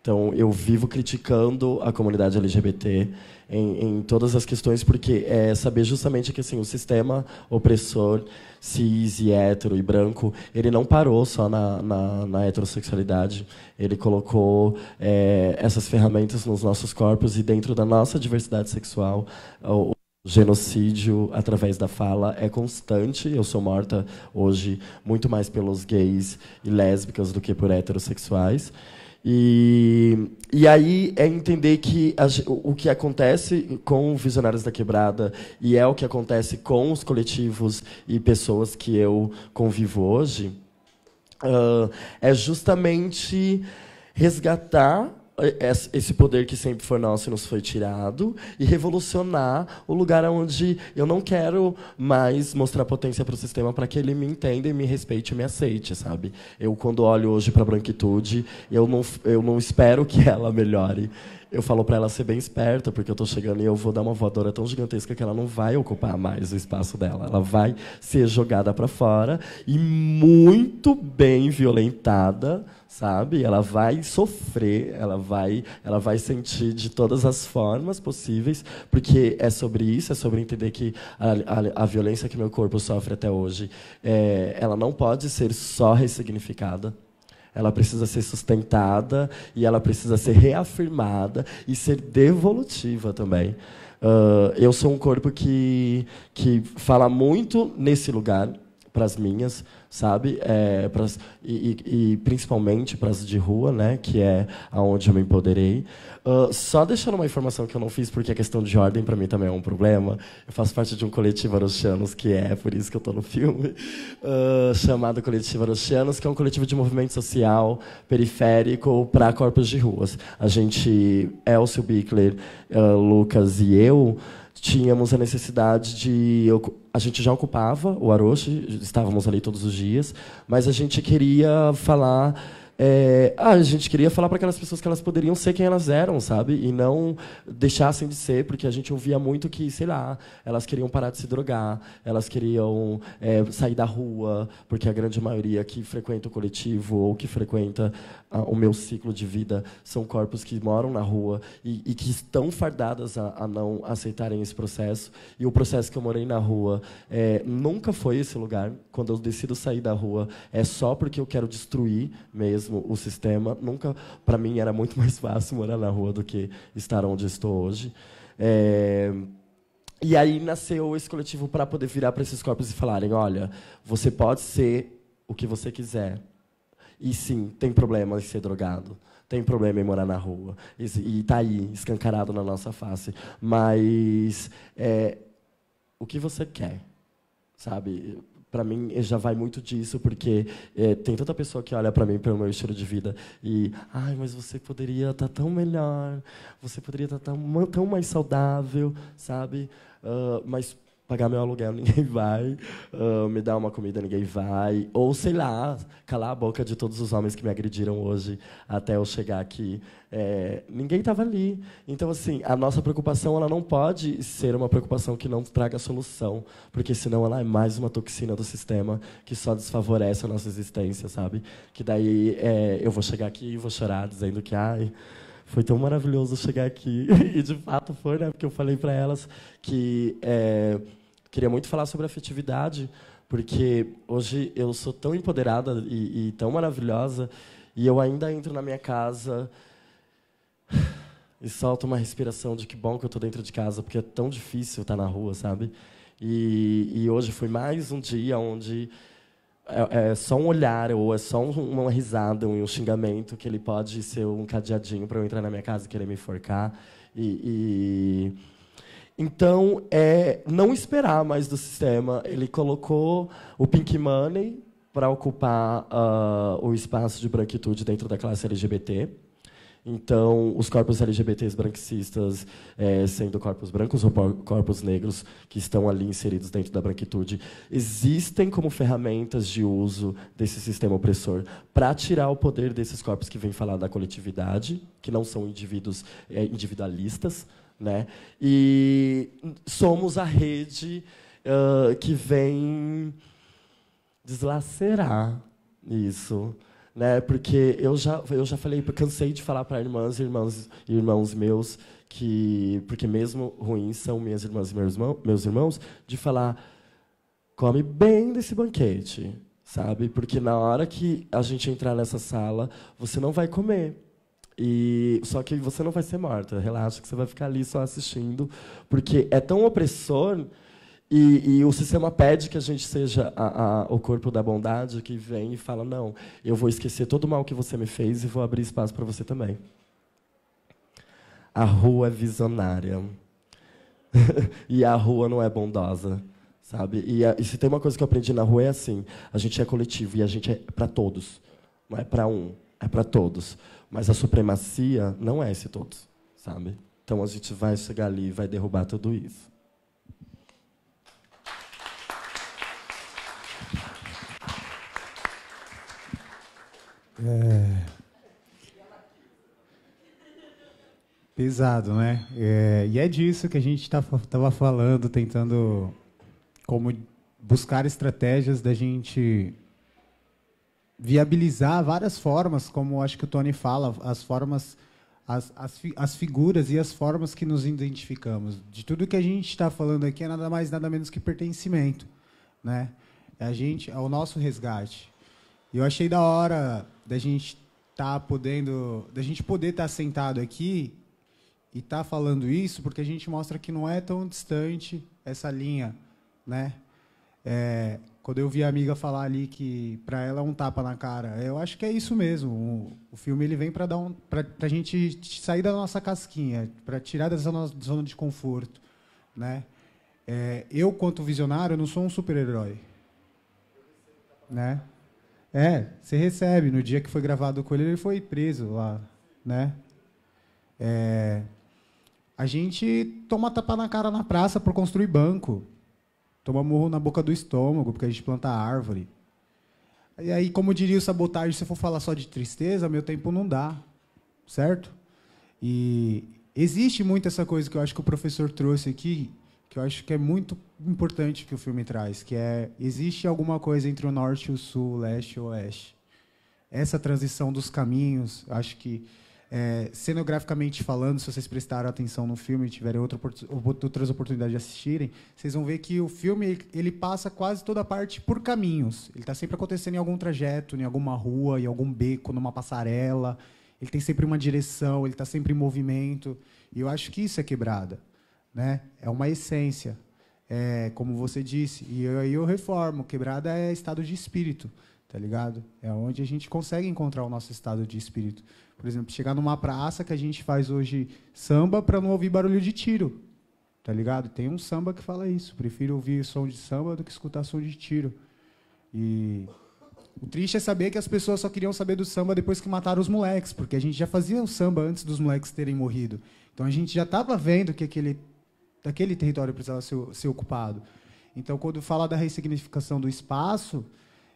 Então, eu vivo criticando a comunidade LGBT em, em, todas as questões, porque é saber justamente que assim, o sistema opressor, cis e hétero e branco, ele não parou só na, na, na heterossexualidade. Ele colocou é, essas ferramentas nos nossos corpos e dentro da nossa diversidade sexual, genocídio através da fala é constante. Eu sou morta hoje muito mais pelos gays e lésbicas do que por heterossexuais. E, e aí é entender que a, o que acontece com Visionários da Quebrada e é o que acontece com os coletivos e pessoas que eu convivo hoje uh, é justamente resgatar é, é, esse poder que sempre foi nosso e nos foi tirado e revolucionar o lugar onde eu não quero mais mostrar potência para o sistema para que ele me entenda e me respeite e me aceite, sabe? Eu quando olho hoje para a branquitude, eu não eu não espero que *laughs* ela melhore eu falo para ela ser bem esperta, porque eu estou chegando e eu vou dar uma voadora tão gigantesca que ela não vai ocupar mais o espaço dela. Ela vai ser jogada para fora e muito bem violentada, sabe? Ela vai sofrer, ela vai, ela vai sentir de todas as formas possíveis, porque é sobre isso, é sobre entender que a, a, a violência que meu corpo sofre até hoje, é, ela não pode ser só ressignificada ela precisa ser sustentada e ela precisa ser reafirmada e ser devolutiva também. Uh, eu sou um corpo que, que fala muito nesse lugar para as minhas, sabe? É, e, e, e, principalmente para as de rua, né? Que é aonde eu me empoderei. Uh, só deixando uma informação que eu não fiz, porque a questão de ordem para mim também é um problema. Eu faço parte de um coletivo Arochianos, que é por isso que eu estou no filme, uh, *laughs* chamado Coletivo Arochianos, que é um coletivo de movimento social periférico para corpos de ruas. A gente, Elcio Bickler, uh, Lucas e eu, tínhamos a necessidade de a gente já ocupava o Aroche, estávamos ali todos os dias, mas a gente queria falar é, a gente queria falar para aquelas pessoas que elas poderiam ser quem elas eram, sabe? E não deixassem de ser, porque a gente ouvia muito que, sei lá, elas queriam parar de se drogar, elas queriam é, sair da rua, porque a grande maioria que frequenta o coletivo ou que frequenta a, o meu ciclo de vida são corpos que moram na rua e, e que estão fardadas a, a, não aceitarem esse processo. E o processo que eu morei na rua é, nunca foi esse lugar. Quando eu decido sair da rua, é só porque eu quero destruir mesmo o sistema. Nunca, para mim, era muito *laughs* mais fácil morar na rua do que estar onde estou hoje. É... E aí nasceu esse coletivo para poder virar para esses corpos e falarem: olha, você pode ser o que você quiser. E sim, tem problema em ser drogado, tem problema em morar na rua. E está aí, escancarado na nossa face. Mas é, o que você quer, sabe? para mim eh, já vai muito disso, porque é, tem tanta pessoa que olha para mim pelo meu estilo de vida e, ai, mas você poderia estar tá tão melhor, você poderia estar tá tão, tão mais saudável, sabe? Uh, mas pagar meu aluguel, *laughs* ninguém vai. Uh, me dar uma comida, ninguém vai. Ou, sei lá, calar a boca de todos os homens que me agrediram hoje até eu chegar aqui. É, ninguém estava ali. Então, assim, a nossa preocupação ela não pode ser uma preocupação que não traga solução, porque senão ela é mais uma toxina do sistema que só desfavorece a nossa existência, sabe? Que daí é, eu vou chegar aqui e vou chorar dizendo que, ai foi tão maravilhoso chegar aqui. *laughs* E de fato foi, né? Porque eu falei para elas que é, queria muito falar sobre afetividade, porque hoje eu sou tão empoderada e, e tão maravilhosa, e eu ainda entro na minha casa e solto uma respiração de que bom que eu estou dentro de casa, porque é tão difícil estar tá na rua, sabe? E, e hoje foi mais um dia onde é, é, só um olhar ou é só uma risada, um, xingamento que ele pode ser um cadeadinho para eu entrar na minha casa e querer me enforcar. E, e, Então, é não esperar mais do sistema. Ele colocou o Pink Money para ocupar uh, o espaço de branquitude dentro da classe LGBT. Então, os corpos LGBTs branquistas, é, sendo corpos brancos ou corpos negros, que estão ali inseridos dentro da branquitude, existem como ferramentas de uso desse sistema opressor para tirar o poder desses corpos que vêm falar da coletividade, que não são indivíduos é, individualistas. Né? E somos a rede uh, que vem deslacerar isso né? Porque eu já, eu já falei, cansei de falar para irmãs e irmãos, irmãos meus que, porque mesmo ruins são minhas irmãs e meus, meus irmãos, de falar, come bem desse banquete, sabe? Porque na hora que a gente entrar nessa sala, você não vai comer. E só que você não vai ser morta, relaxa que você vai ficar ali só assistindo, porque é tão opressor e, e, o sistema pede que a gente seja a, a, o corpo da bondade que vem e fala: não, eu vou esquecer todo o mal que você me fez e vou abrir espaço para você também. A rua é visionária. *laughs* e a rua não é bondosa, sabe? E, a, e, se tem uma coisa que eu aprendi na rua é assim: a gente é coletivo e a gente é para todos. Não é para um, é para todos. Mas a supremacia não é esse todos, sabe? Então a gente vai chegar ali e vai derrubar tudo isso. É... Pesado, né? É... E é disso que a gente estava tá falando, tentando como buscar estratégias da gente viabilizar várias formas, como acho que o Tony fala, as formas, as, as, as figuras e as formas que nos identificamos. De tudo que a gente está falando aqui é nada mais, nada menos que pertencimento, né? a gente, é o nosso resgate. E eu achei da hora da gente estar tá podendo, da gente poder estar tá sentado aqui e estar tá falando isso, porque a gente mostra que não é tão distante essa linha, né? É, quando eu vi a amiga falar ali que para ela é um tapa na cara, eu acho que é isso mesmo. O, o filme ele vem para dar um, para a gente sair da nossa casquinha, para tirar dessa nossa zona de conforto, né? É, eu, quanto visionário, não sou um super-herói. Né? É, você recebe. No dia que foi gravado o coelho ele foi preso lá, né? É, a gente toma tapa na cara na praça por construir banco. Toma morro na boca do estômago, porque a gente planta árvore. E aí, como diria o sabotagem, se eu for falar só de tristeza, meu tempo não dá, certo? E existe muito essa coisa que eu acho que o professor trouxe aqui, que eu acho que é muito importante que o filme traz, que é existe alguma coisa entre o norte e o sul, o leste e o oeste. Essa transição dos caminhos, acho que é, cenograficamente falando, se vocês prestaram atenção no filme e tiverem outra, outras oportunidades de assistirem, vocês vão ver que o filme ele passa quase toda a parte por caminhos. Ele está sempre acontecendo em algum trajeto, em alguma rua, em algum beco, numa passarela. Ele tem sempre uma direção, ele está sempre em movimento. E eu acho que isso é quebrada né? É uma essência, é, como você disse. E aí eu, eu reformo, quebrada é estado de espírito, tá ligado? É onde a gente consegue encontrar o nosso estado de espírito. Por exemplo, chegar numa praça que a gente faz hoje samba para não ouvir barulho de tiro, tá ligado? Tem um samba que fala isso. Prefiro ouvir som de samba do que escutar som de tiro. E o triste é saber que as pessoas só queriam saber do samba depois que mataram os moleques, porque a gente já fazia o samba antes dos moleques terem morrido. Então a gente já estava vendo que aquele daquele território precisava ser, ser ocupado. Então, quando eu falo da ressignificação do espaço,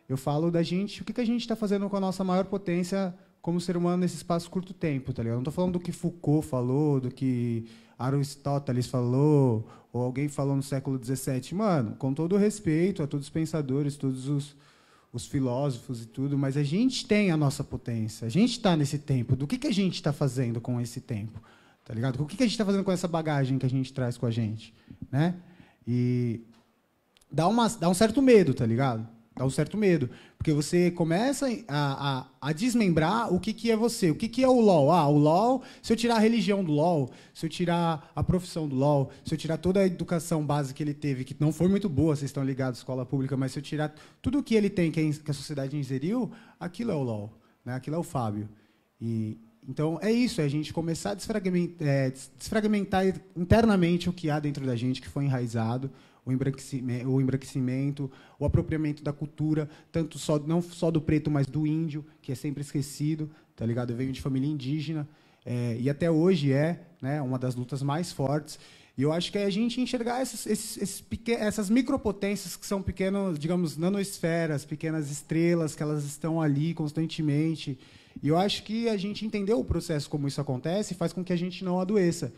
eu falo da gente, o que, que a gente está fazendo com a nossa maior potência como ser humano nesse espaço curto tempo, tá ligado? Não estou falando do que Foucault falou, do que Aristóteles falou, ou alguém falou no século XVII. Mano, com todo o respeito a todos os pensadores, todos os, os filósofos e tudo, mas a gente tem a nossa potência, a gente está nesse tempo. Do que, que a gente está fazendo com esse tempo? Tá ligado? O que a gente está fazendo com essa bagagem que a gente traz com a gente? Né? E dá, uma, dá um certo medo, tá ligado? Dá um certo medo. Porque você começa a, a, a desmembrar o que, que é você. O que, que é o LOL? Ah, o LOL, se eu tirar a religião do LOL, se eu tirar a profissão do LOL, se eu tirar toda a educação base que ele teve, que não foi muito boa, vocês estão ligados, escola pública, mas se eu tirar tudo o que ele tem, que a sociedade inseriu, aquilo é o LOL. Né? Aquilo é o Fábio. E, então, é isso, é a gente começar a é, desfragmentar, é, desfragmentar internamente o que há dentro da gente, que foi enraizado, o embranquecimento, o embranquecimento, o apropriamento da cultura, tanto só, não só do preto, mas do índio, que é sempre esquecido, tá ligado? Eu venho de família indígena, é, e até hoje é né, uma das lutas mais fortes. E eu acho que é a gente enxergar esses, esses essas micropotências que são pequenas, digamos, nanoesferas, pequenas estrelas, que elas estão ali constantemente e eu acho que a gente entender o processo como isso acontece faz com que a gente não adoeça.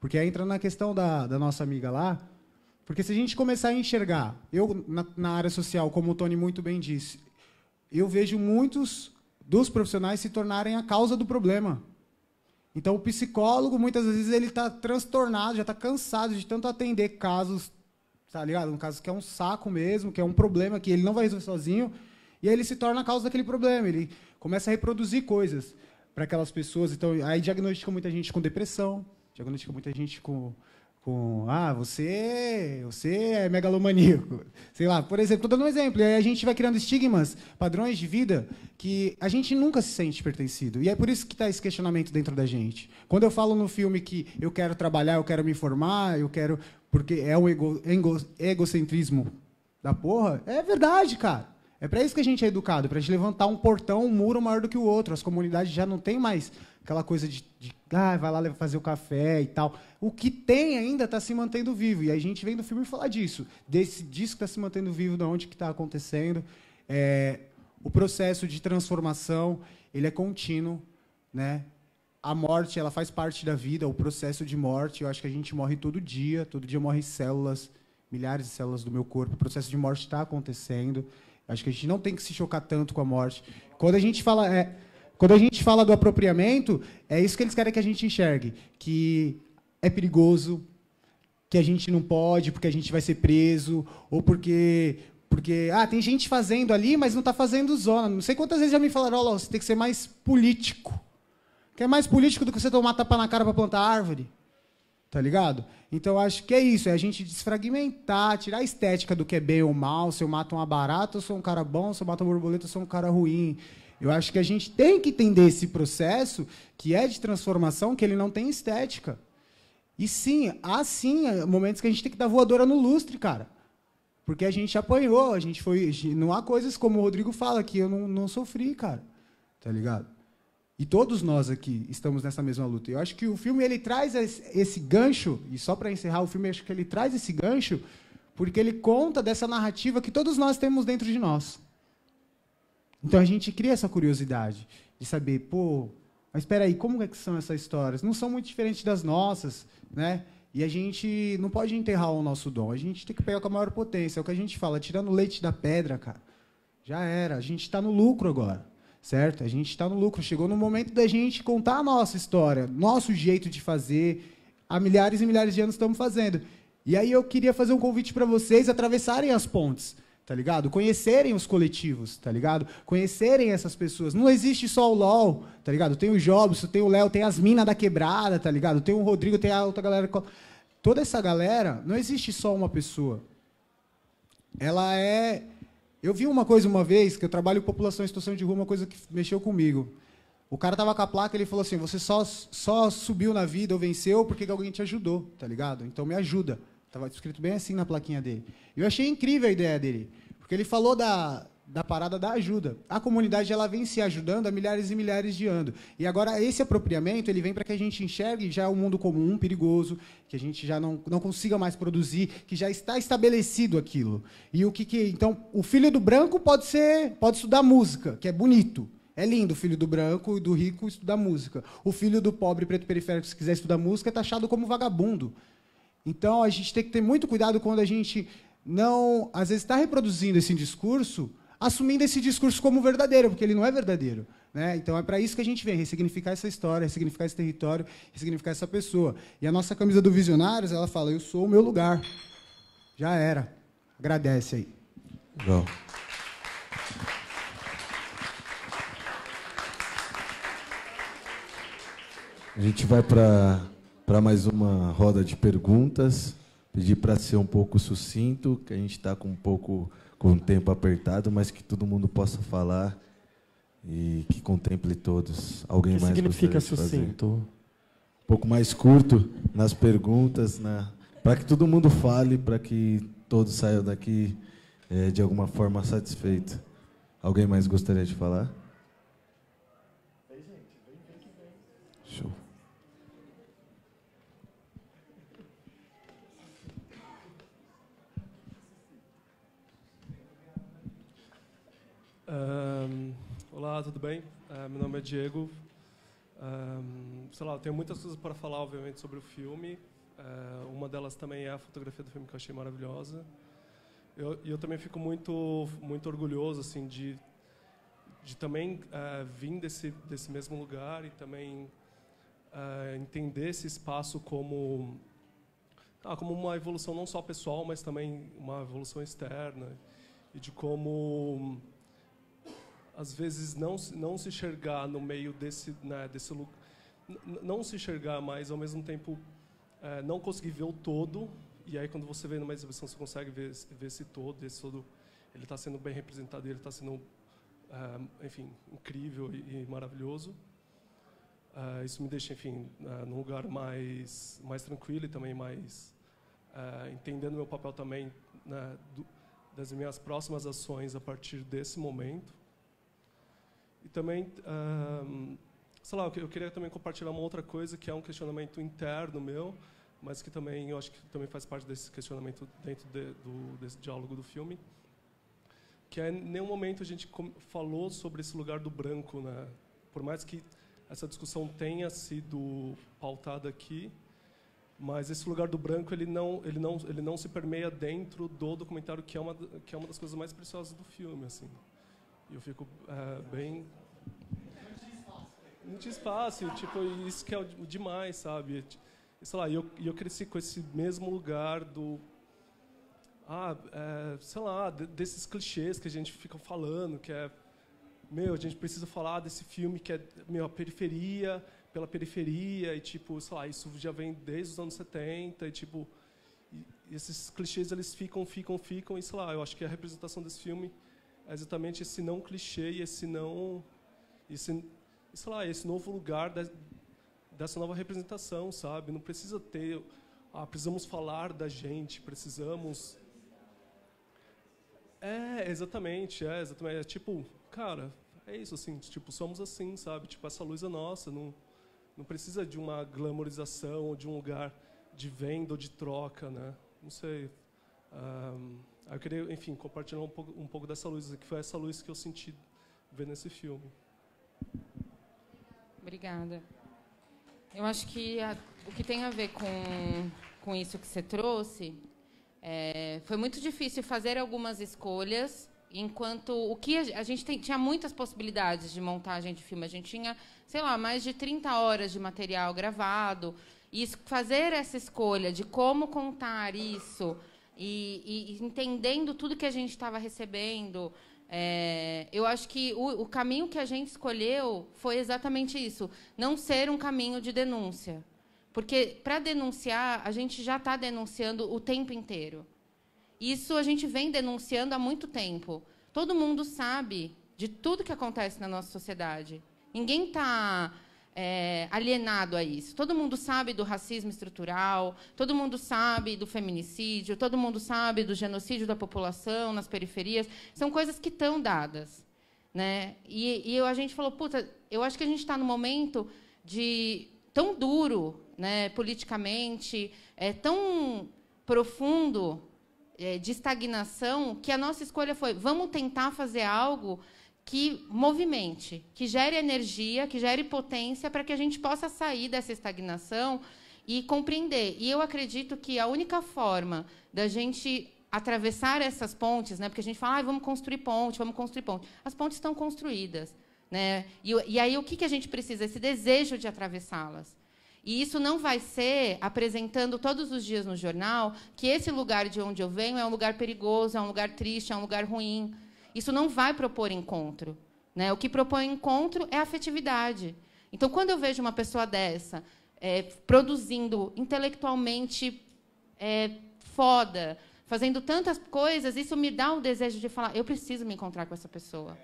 Porque aí entra na questão da, da nossa amiga lá. Porque se a gente começar a enxergar, eu, na, na área social, como o Tony muito bem disse, eu vejo muitos dos profissionais se tornarem a causa do problema. Então, o psicólogo, muitas vezes, ele está transtornado, já está cansado de tanto atender casos, tá ligado? Um caso que é um saco mesmo, que é um problema que ele não vai resolver sozinho. E aí ele se torna a causa daquele problema, ele começa a reproduzir coisas para aquelas pessoas. Então, aí diagnostica muita gente com depressão, diagnostica muita gente com, com ah, você, você é megalomaníaco. *laughs* Sei lá, por exemplo, estou dando um exemplo. E aí a gente vai criando estigmas, padrões de vida que a gente nunca se sente pertencido. E é por isso que está esse questionamento dentro da gente. Quando eu falo no filme que eu quero trabalhar, eu quero me informar, eu quero. Porque é um ego, ego, egocentrismo da porra, é verdade, cara. É para isso que a gente é educado, para a gente levantar um portão, um muro maior do que o outro. As comunidades já não tem mais aquela coisa de, de ah, vai lá fazer o café e tal. O que tem ainda está se mantendo vivo. E a gente vem do filme falar disso, desse disco que está se mantendo vivo, de onde que está acontecendo. É, o processo de transformação ele é contínuo, né? a morte ela faz parte da vida, o processo de morte. Eu acho que a gente morre todo dia, todo dia morrem células, milhares de células do meu corpo. O processo de morte está acontecendo. Acho que a gente não tem que se chocar tanto com a morte. Quando a gente fala, é, quando a gente fala do apropriamento, é isso que eles querem que a gente enxergue, que é perigoso, que a gente não pode porque a gente vai ser preso ou porque porque ah, tem gente fazendo ali, mas não está fazendo zona. Não sei quantas vezes já me falaram, olha, você tem que ser mais político. Que é mais político do que você tomar tapa na cara para plantar árvore. Tá ligado? Então acho que é isso, é a gente desfragmentar, tirar a estética do que é bem ou mal, se eu mato uma barata, eu sou um cara bom, se eu mato uma borboleta, eu sou um cara ruim. Eu acho que a gente tem que entender esse processo que é de transformação, que ele não tem estética. E sim, há sim é, momentos que a gente tem que dar voadora no lustre, cara. Porque a gente apanhou, a gente foi. Não há coisas como o Rodrigo fala que eu não, não sofri, cara. Tá ligado? E todos nós aqui estamos nessa mesma luta. Eu acho que o filme ele traz esse gancho, e só para encerrar o filme, acho que ele traz esse gancho porque ele conta dessa narrativa que todos nós temos dentro de nós. Então a gente cria essa curiosidade de saber, pô, mas espera aí, como é que são essas histórias? Não são muito diferentes das nossas, né? E a gente não pode enterrar o nosso dom. A gente tem que pegar com a maior potência. É o que a gente fala, tirando leite da pedra, cara. Já era. A gente está no lucro agora certo? A gente está no lucro. Chegou no momento da gente contar a nossa história, nosso jeito de fazer. Há milhares e milhares de anos estamos fazendo. E aí eu queria fazer um convite para vocês atravessarem as pontes, tá ligado? Conhecerem os coletivos, tá ligado? Conhecerem essas pessoas. Não existe só o LOL, tá ligado? Tem o Jobson, tem o Léo, tem as minas da quebrada, tá ligado? Tem o Rodrigo, tem a outra galera. Toda essa galera, não existe só uma pessoa. Ela é eu vi uma coisa uma vez, que eu trabalho com população em situação de rua, uma coisa que mexeu comigo. O cara tava com a placa, ele falou assim: "Você só só subiu na vida ou venceu porque alguém te ajudou", tá ligado? Então me ajuda. Tava escrito bem assim na plaquinha dele. Eu achei incrível a ideia dele, porque ele falou da da parada da ajuda. A comunidade ela vem se ajudando há milhares e milhares de anos. E agora esse apropriamento ele vem para que a gente enxergue já o um mundo comum perigoso, que a gente já não, não consiga mais produzir, que já está estabelecido aquilo. E o que, que então o filho do branco pode ser pode estudar música, que é bonito. É lindo o filho do branco e do rico estudar música. O filho do pobre preto periférico, se quiser estudar música, é taxado como vagabundo. Então a gente tem que ter muito cuidado quando a gente não, às vezes, está reproduzindo esse discurso assumindo esse discurso como verdadeiro, porque ele não é verdadeiro. Né? Então é para isso que a gente vem, ressignificar essa história, ressignificar esse território, ressignificar essa pessoa. E a nossa camisa do Visionários, ela fala: Eu sou o meu lugar. Já era. Agradece aí. Legal. A gente vai para mais uma roda de perguntas. Pedir para ser um pouco sucinto, que a gente está com um pouco com o tempo apertado, mas que todo mundo possa falar e que contemple todos. Alguém o que mais significa sucinto? Um pouco mais curto nas perguntas, né? para que todo mundo fale, para que todos saiam daqui é, de alguma forma satisfeito. Alguém mais gostaria de falar? Show. Um, olá, tudo bem? Uh, meu nome é Diego. Um, sei lá, eu tenho muitas coisas para falar, obviamente, sobre o filme. Uh, uma delas também é a fotografia do filme que eu achei maravilhosa. E eu, eu, também fico muito, muito orgulhoso assim de, de também uh, vir desse, desse mesmo lugar e também entender esse espaço como ah, como uma evolução não só pessoal, mas também uma evolução externa e de como às vezes não não se enxergar no meio desse né, desse não se enxergar mas ao mesmo tempo é, não conseguir ver o todo e aí quando você vê numa exibição você consegue ver ver esse todo esse todo ele está sendo bem representado ele está sendo é, enfim incrível e, e maravilhoso é, isso me deixa enfim é, num lugar mais mais tranquilo e também mais é, entendendo meu papel também né, do, das minhas próximas ações a partir desse momento e também, uh, sei lá, eu queria também compartilhar uma outra coisa que é um questionamento interno meu, mas que também eu acho que também faz parte desse questionamento dentro de, do, desse diálogo do filme, que é em nenhum momento a gente falou sobre esse lugar do branco, né? Por mais que essa discussão tenha sido pautada aqui, mas esse lugar do branco ele não ele não ele não se permeia dentro do documentário que é uma que é uma das coisas mais preciosas do filme assim eu fico ah, bem. Não tinha espaço, tipo, isso que é o demais, sabe? Sei lá, e eu, eu cresci com esse mesmo lugar do. Ah, é, sei lá, desses clichês que a gente fica falando, que é. Meu, a gente precisa falar desse filme que é, meu, a periferia, pela periferia, e tipo, sei lá, isso já vem desde os anos 70, e tipo. E esses clichês eles ficam, ficam, ficam, e sei lá, eu acho que a representação desse filme é exatamente esse não clichê e esse não esse sei lá esse novo lugar da, dessa nova representação sabe não precisa ter ah, precisamos falar da gente precisamos é exatamente é exatamente é tipo cara é isso assim tipo somos assim sabe tipo essa luz é nossa não não precisa de uma glamorização ou de um lugar de venda ou de troca né não sei um, eu queria, enfim, compartilhar um pouco, um pouco dessa luz, que foi essa luz que eu senti vendo esse filme. Obrigada. Eu acho que a, o que tem a ver com, com isso que você trouxe é, foi muito difícil fazer algumas escolhas enquanto o que a, a gente tem, tinha muitas possibilidades de montagem de filme. A gente tinha, sei lá, mais de 30 horas de material gravado. E fazer essa escolha de como contar isso e, e entendendo tudo que a gente estava recebendo, é, eu acho que o, o, caminho que a gente escolheu foi exatamente isso: não ser um caminho de denúncia. Porque para denunciar, a gente já está denunciando o tempo inteiro. Isso a gente vem denunciando há muito tempo. Todo mundo sabe de tudo que acontece na nossa sociedade. Ninguém está é, alienado a isso. Todo mundo sabe do racismo estrutural, todo mundo sabe do feminicídio, todo mundo sabe do genocídio da população nas periferias. São coisas que estão dadas. Né? E, e a gente falou, puta, eu acho que a gente está num momento de tão duro né, politicamente, é, tão profundo é, de estagnação, que a nossa escolha foi: vamos tentar fazer algo que movimente, que gere energia, que gere potência para que a gente possa sair dessa estagnação e compreender. E eu acredito que a única forma da gente atravessar essas pontes, né? Porque a gente fala, ah, vamos construir ponte, vamos construir ponte. As pontes estão construídas, né? E, e aí o que, que a gente precisa? Esse desejo de atravessá-las. E isso não vai ser apresentando todos os dias no jornal que esse lugar de onde eu venho é um lugar perigoso, é um lugar triste, é um lugar ruim isso não vai propor encontro. Né? O que propõe encontro é afetividade. Então, quando eu vejo uma pessoa dessa é, produzindo intelectualmente é, foda, fazendo tantas coisas, isso me dá o desejo de falar: eu preciso me encontrar com essa pessoa.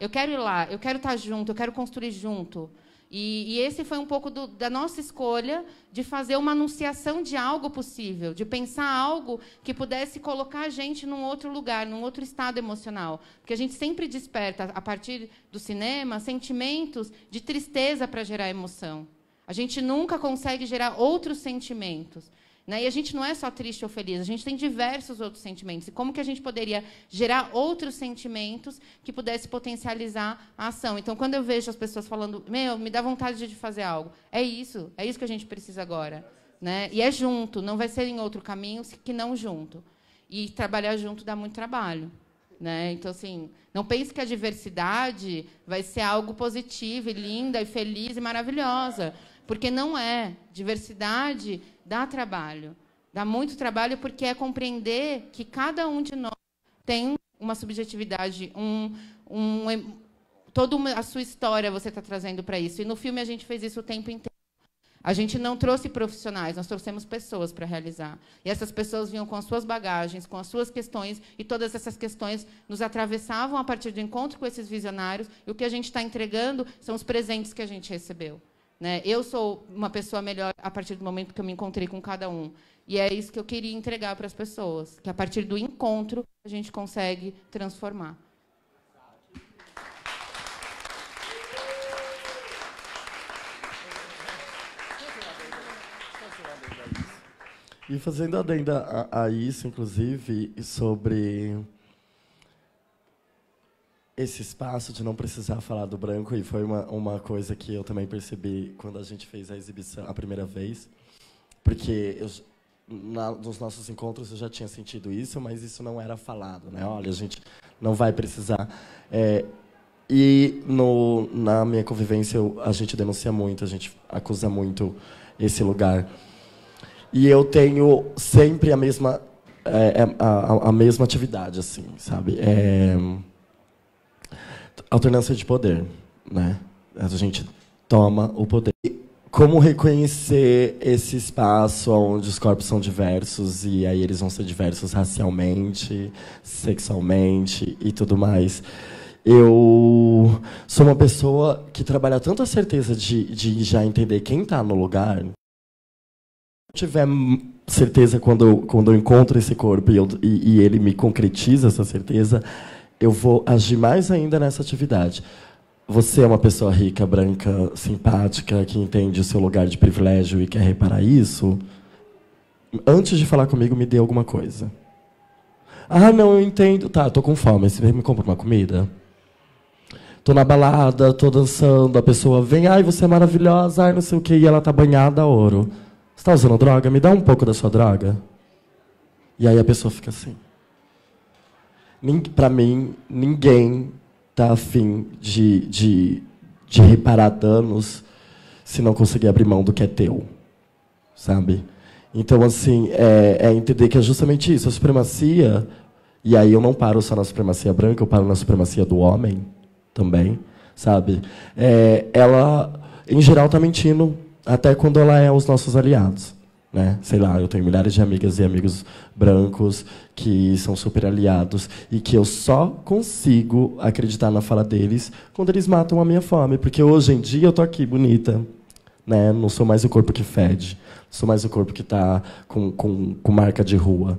Eu quero ir lá, eu quero estar junto, eu quero construir junto. E, e esse foi um pouco do, da nossa escolha de fazer uma anunciação de algo possível, de pensar algo que pudesse colocar a gente num outro lugar, num outro estado emocional. Porque a gente sempre desperta, a partir do cinema, sentimentos de tristeza para gerar emoção. A gente nunca consegue gerar outros sentimentos. Né? E a gente não é só triste ou feliz, a gente tem diversos outros sentimentos. E como que a gente poderia gerar outros sentimentos que pudesse potencializar a ação? Então, quando eu vejo as pessoas falando, meu, me dá vontade de fazer algo, é isso, é isso que a gente precisa agora. Né? E é junto, não vai ser em outro caminho que não junto. E trabalhar junto dá muito trabalho. Né? Então, assim, não pense que a diversidade vai ser algo positivo, e linda, e feliz e maravilhosa. Porque não é. Diversidade dá trabalho. Dá muito trabalho porque é compreender que cada um de nós tem uma subjetividade, um, um toda a sua história você está trazendo para isso. E no filme a gente fez isso o tempo inteiro. A gente não trouxe profissionais, nós trouxemos pessoas para realizar. E essas pessoas vinham com as suas bagagens, com as suas questões, e todas essas questões nos atravessavam a partir do encontro com esses visionários. E o que a gente está entregando são os presentes que a gente recebeu. Né? Eu sou uma pessoa melhor a partir do momento que eu me encontrei com cada um. E é isso que eu queria entregar para as pessoas, que a partir do encontro a gente consegue transformar. E fazendo adenda a, a isso, inclusive, sobre esse espaço de não precisar falar do branco e foi uma, uma coisa que eu também percebi quando a gente fez a exibição a primeira vez, porque eu, na, nos nossos encontros eu já tinha sentido isso, mas isso não era falado, né? Olha, a gente não vai precisar. É, e no, na minha convivência eu, a gente denuncia muito, a gente acusa muito esse lugar. E eu tenho sempre a mesma é, é a, a, mesma atividade, assim, sabe? É, alternância de poder, né? A gente toma o poder. E como reconhecer esse espaço onde os corpos são diversos e aí eles vão ser diversos racialmente, sexualmente e tudo mais? Eu sou uma pessoa que trabalha tanto a certeza de, de já entender quem está no lugar. Se tiver certeza quando eu, quando eu encontro esse corpo e, eu, e, e ele me concretiza essa certeza, eu vou agir mais ainda nessa atividade. Você é uma pessoa rica, branca, simpática, que entende o seu lugar de privilégio e quer reparar isso? Antes de falar comigo, me dê alguma coisa. Ah, não, eu entendo. Tá, tô com fome. Você me compra uma comida? Tô na balada, tô dançando, a pessoa vem, ai, você é maravilhosa, ai, não sei o quê, e ela tá banhada a ouro. Você tá usando droga? Me dá um pouco da sua droga. E aí a pessoa fica assim para mim, ninguém tá afim de, de, de reparar danos se não conseguir abrir mão do que é teu, sabe? Então, assim, é, é, entender que é justamente isso. A supremacia, e aí eu não paro só na supremacia branca, eu paro na supremacia do homem também, sabe? É, ela, em geral, está mentindo até quando ela é os nossos aliados. Né? Sei lá, eu tenho milhares de amigas e amigos brancos que são super aliados e que eu só consigo acreditar na fala deles quando eles matam a minha fome. Porque hoje em dia eu tô aqui, bonita. Né? Não sou mais o corpo que fede. Sou mais o corpo que está com, com, com, marca de rua.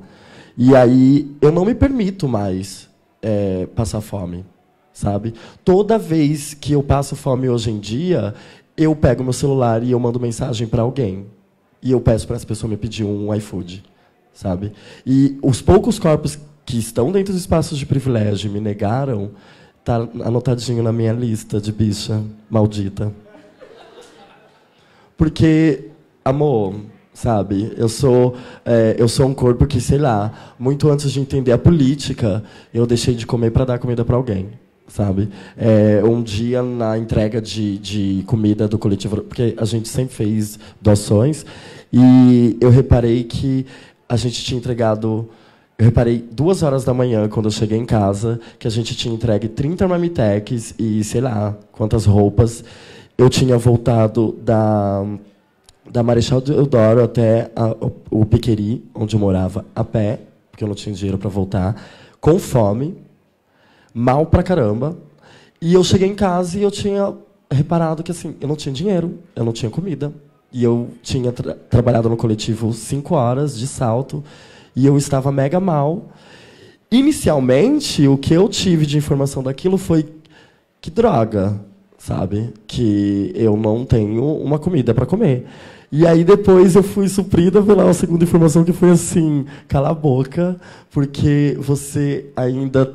E aí eu não me permito mais é, passar fome, sabe? Toda vez que eu passo fome hoje em dia, eu pego meu celular e eu mando mensagem para alguém e eu peço para essa pessoa me pedir um iFood, sabe? E os poucos corpos que estão dentro dos espaços de privilégio e me negaram, tá anotadinho na minha lista de bicha maldita. Porque, amor, sabe? Eu sou, é, eu sou um corpo que, sei lá, muito antes de entender a política, eu deixei de comer para dar comida para alguém sabe? É, um dia na entrega de, de comida do coletivo, porque a gente sempre fez doações, e eu reparei que a gente tinha entregado. Eu reparei duas horas da manhã, quando eu cheguei em casa, que a gente tinha entregue 30 marmitex e sei lá quantas roupas. Eu tinha voltado da, da Marechal Deodoro até a, o Piqueri, onde eu morava, a pé, porque eu não tinha dinheiro para voltar, com fome mal pra caramba. E eu cheguei em casa e eu tinha reparado que assim, eu não tinha dinheiro, eu não tinha comida. E eu tinha tra trabalhado no coletivo cinco horas de salto e eu estava mega mal. Inicialmente, o que eu tive de informação daquilo foi que droga, sabe? Que eu não tenho uma comida para comer. E aí depois eu fui suprida pela segunda informação que foi assim, cala a boca, porque você ainda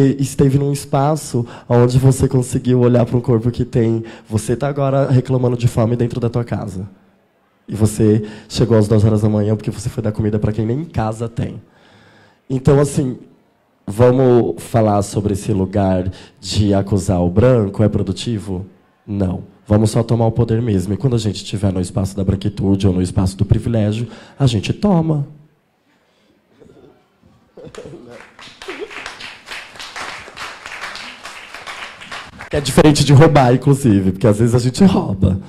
esteve num espaço onde você conseguiu olhar para um corpo que tem. Você está agora reclamando de fome dentro da tua casa. E você chegou às duas horas da manhã porque você foi dar comida para quem nem em casa tem. Então, assim, vamos falar sobre esse lugar de acusar o branco é produtivo? Não. Vamos só tomar o poder mesmo. E quando a gente estiver no espaço da branquitude ou no espaço do privilégio, a gente toma. *laughs* Que é diferente de roubar, inclusive, porque às vezes a gente rouba.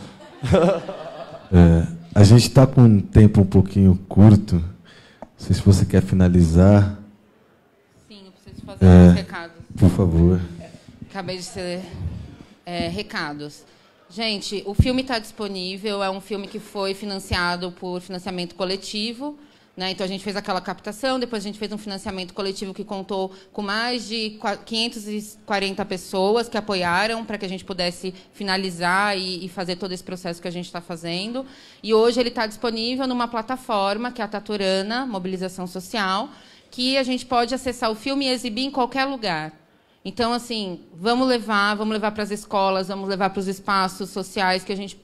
*laughs* É, a gente está com um tempo um pouquinho curto. Não sei se você quer finalizar. Sim, eu preciso fazer é, uns recados. Por favor. Acabei de ser é, recados. Gente, o filme está disponível. É um filme que foi financiado por financiamento coletivo. Né? Então, a gente fez aquela captação, depois a gente fez um financiamento coletivo que contou com mais de 540 pessoas que apoiaram para que a gente pudesse finalizar e, e, fazer todo esse processo que a gente está fazendo. E hoje ele está disponível numa plataforma, que é a Taturana, Mobilização Social, que a gente pode acessar o filme e exibir em qualquer lugar. Então, assim, vamos levar, vamos levar para as escolas, vamos levar para os espaços sociais que a gente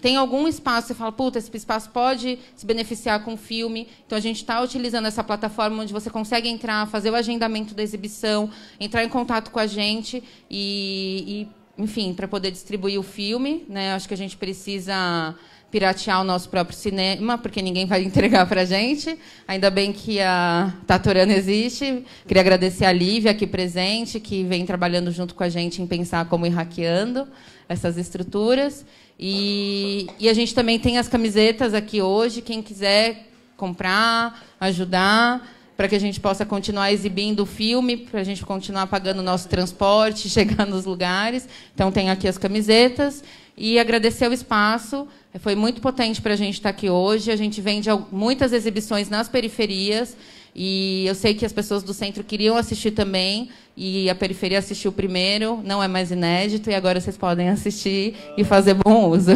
tem algum espaço, você fala, puta, esse espaço pode se beneficiar com o filme. Então a gente está utilizando essa plataforma onde você consegue entrar, fazer o agendamento da exibição, entrar em contato com a gente e, e enfim, para poder distribuir o filme. Né? Acho que a gente precisa piratear o nosso próprio cinema, porque ninguém vai *laughs* entregar para a gente. Ainda bem que a Tatorana existe. Queria agradecer a Lívia aqui presente, que vem trabalhando junto com a gente em pensar como ir hackeando essas estruturas. E, e a gente também tem as camisetas aqui hoje. Quem quiser comprar, ajudar, para que a gente possa continuar exibindo o filme, para a gente continuar pagando o nosso transporte, *laughs* chegar nos lugares. Então, tem aqui as camisetas. E agradecer o espaço. Foi muito potente para a gente estar aqui hoje. A gente vende muitas exibições nas periferias. E eu sei que as pessoas do centro queriam assistir também, e a periferia assistiu primeiro, não é mais inédito, e agora vocês podem assistir e fazer bom uso.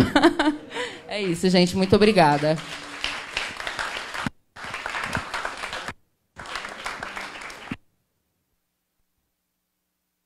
*laughs* é isso, gente. Muito obrigada.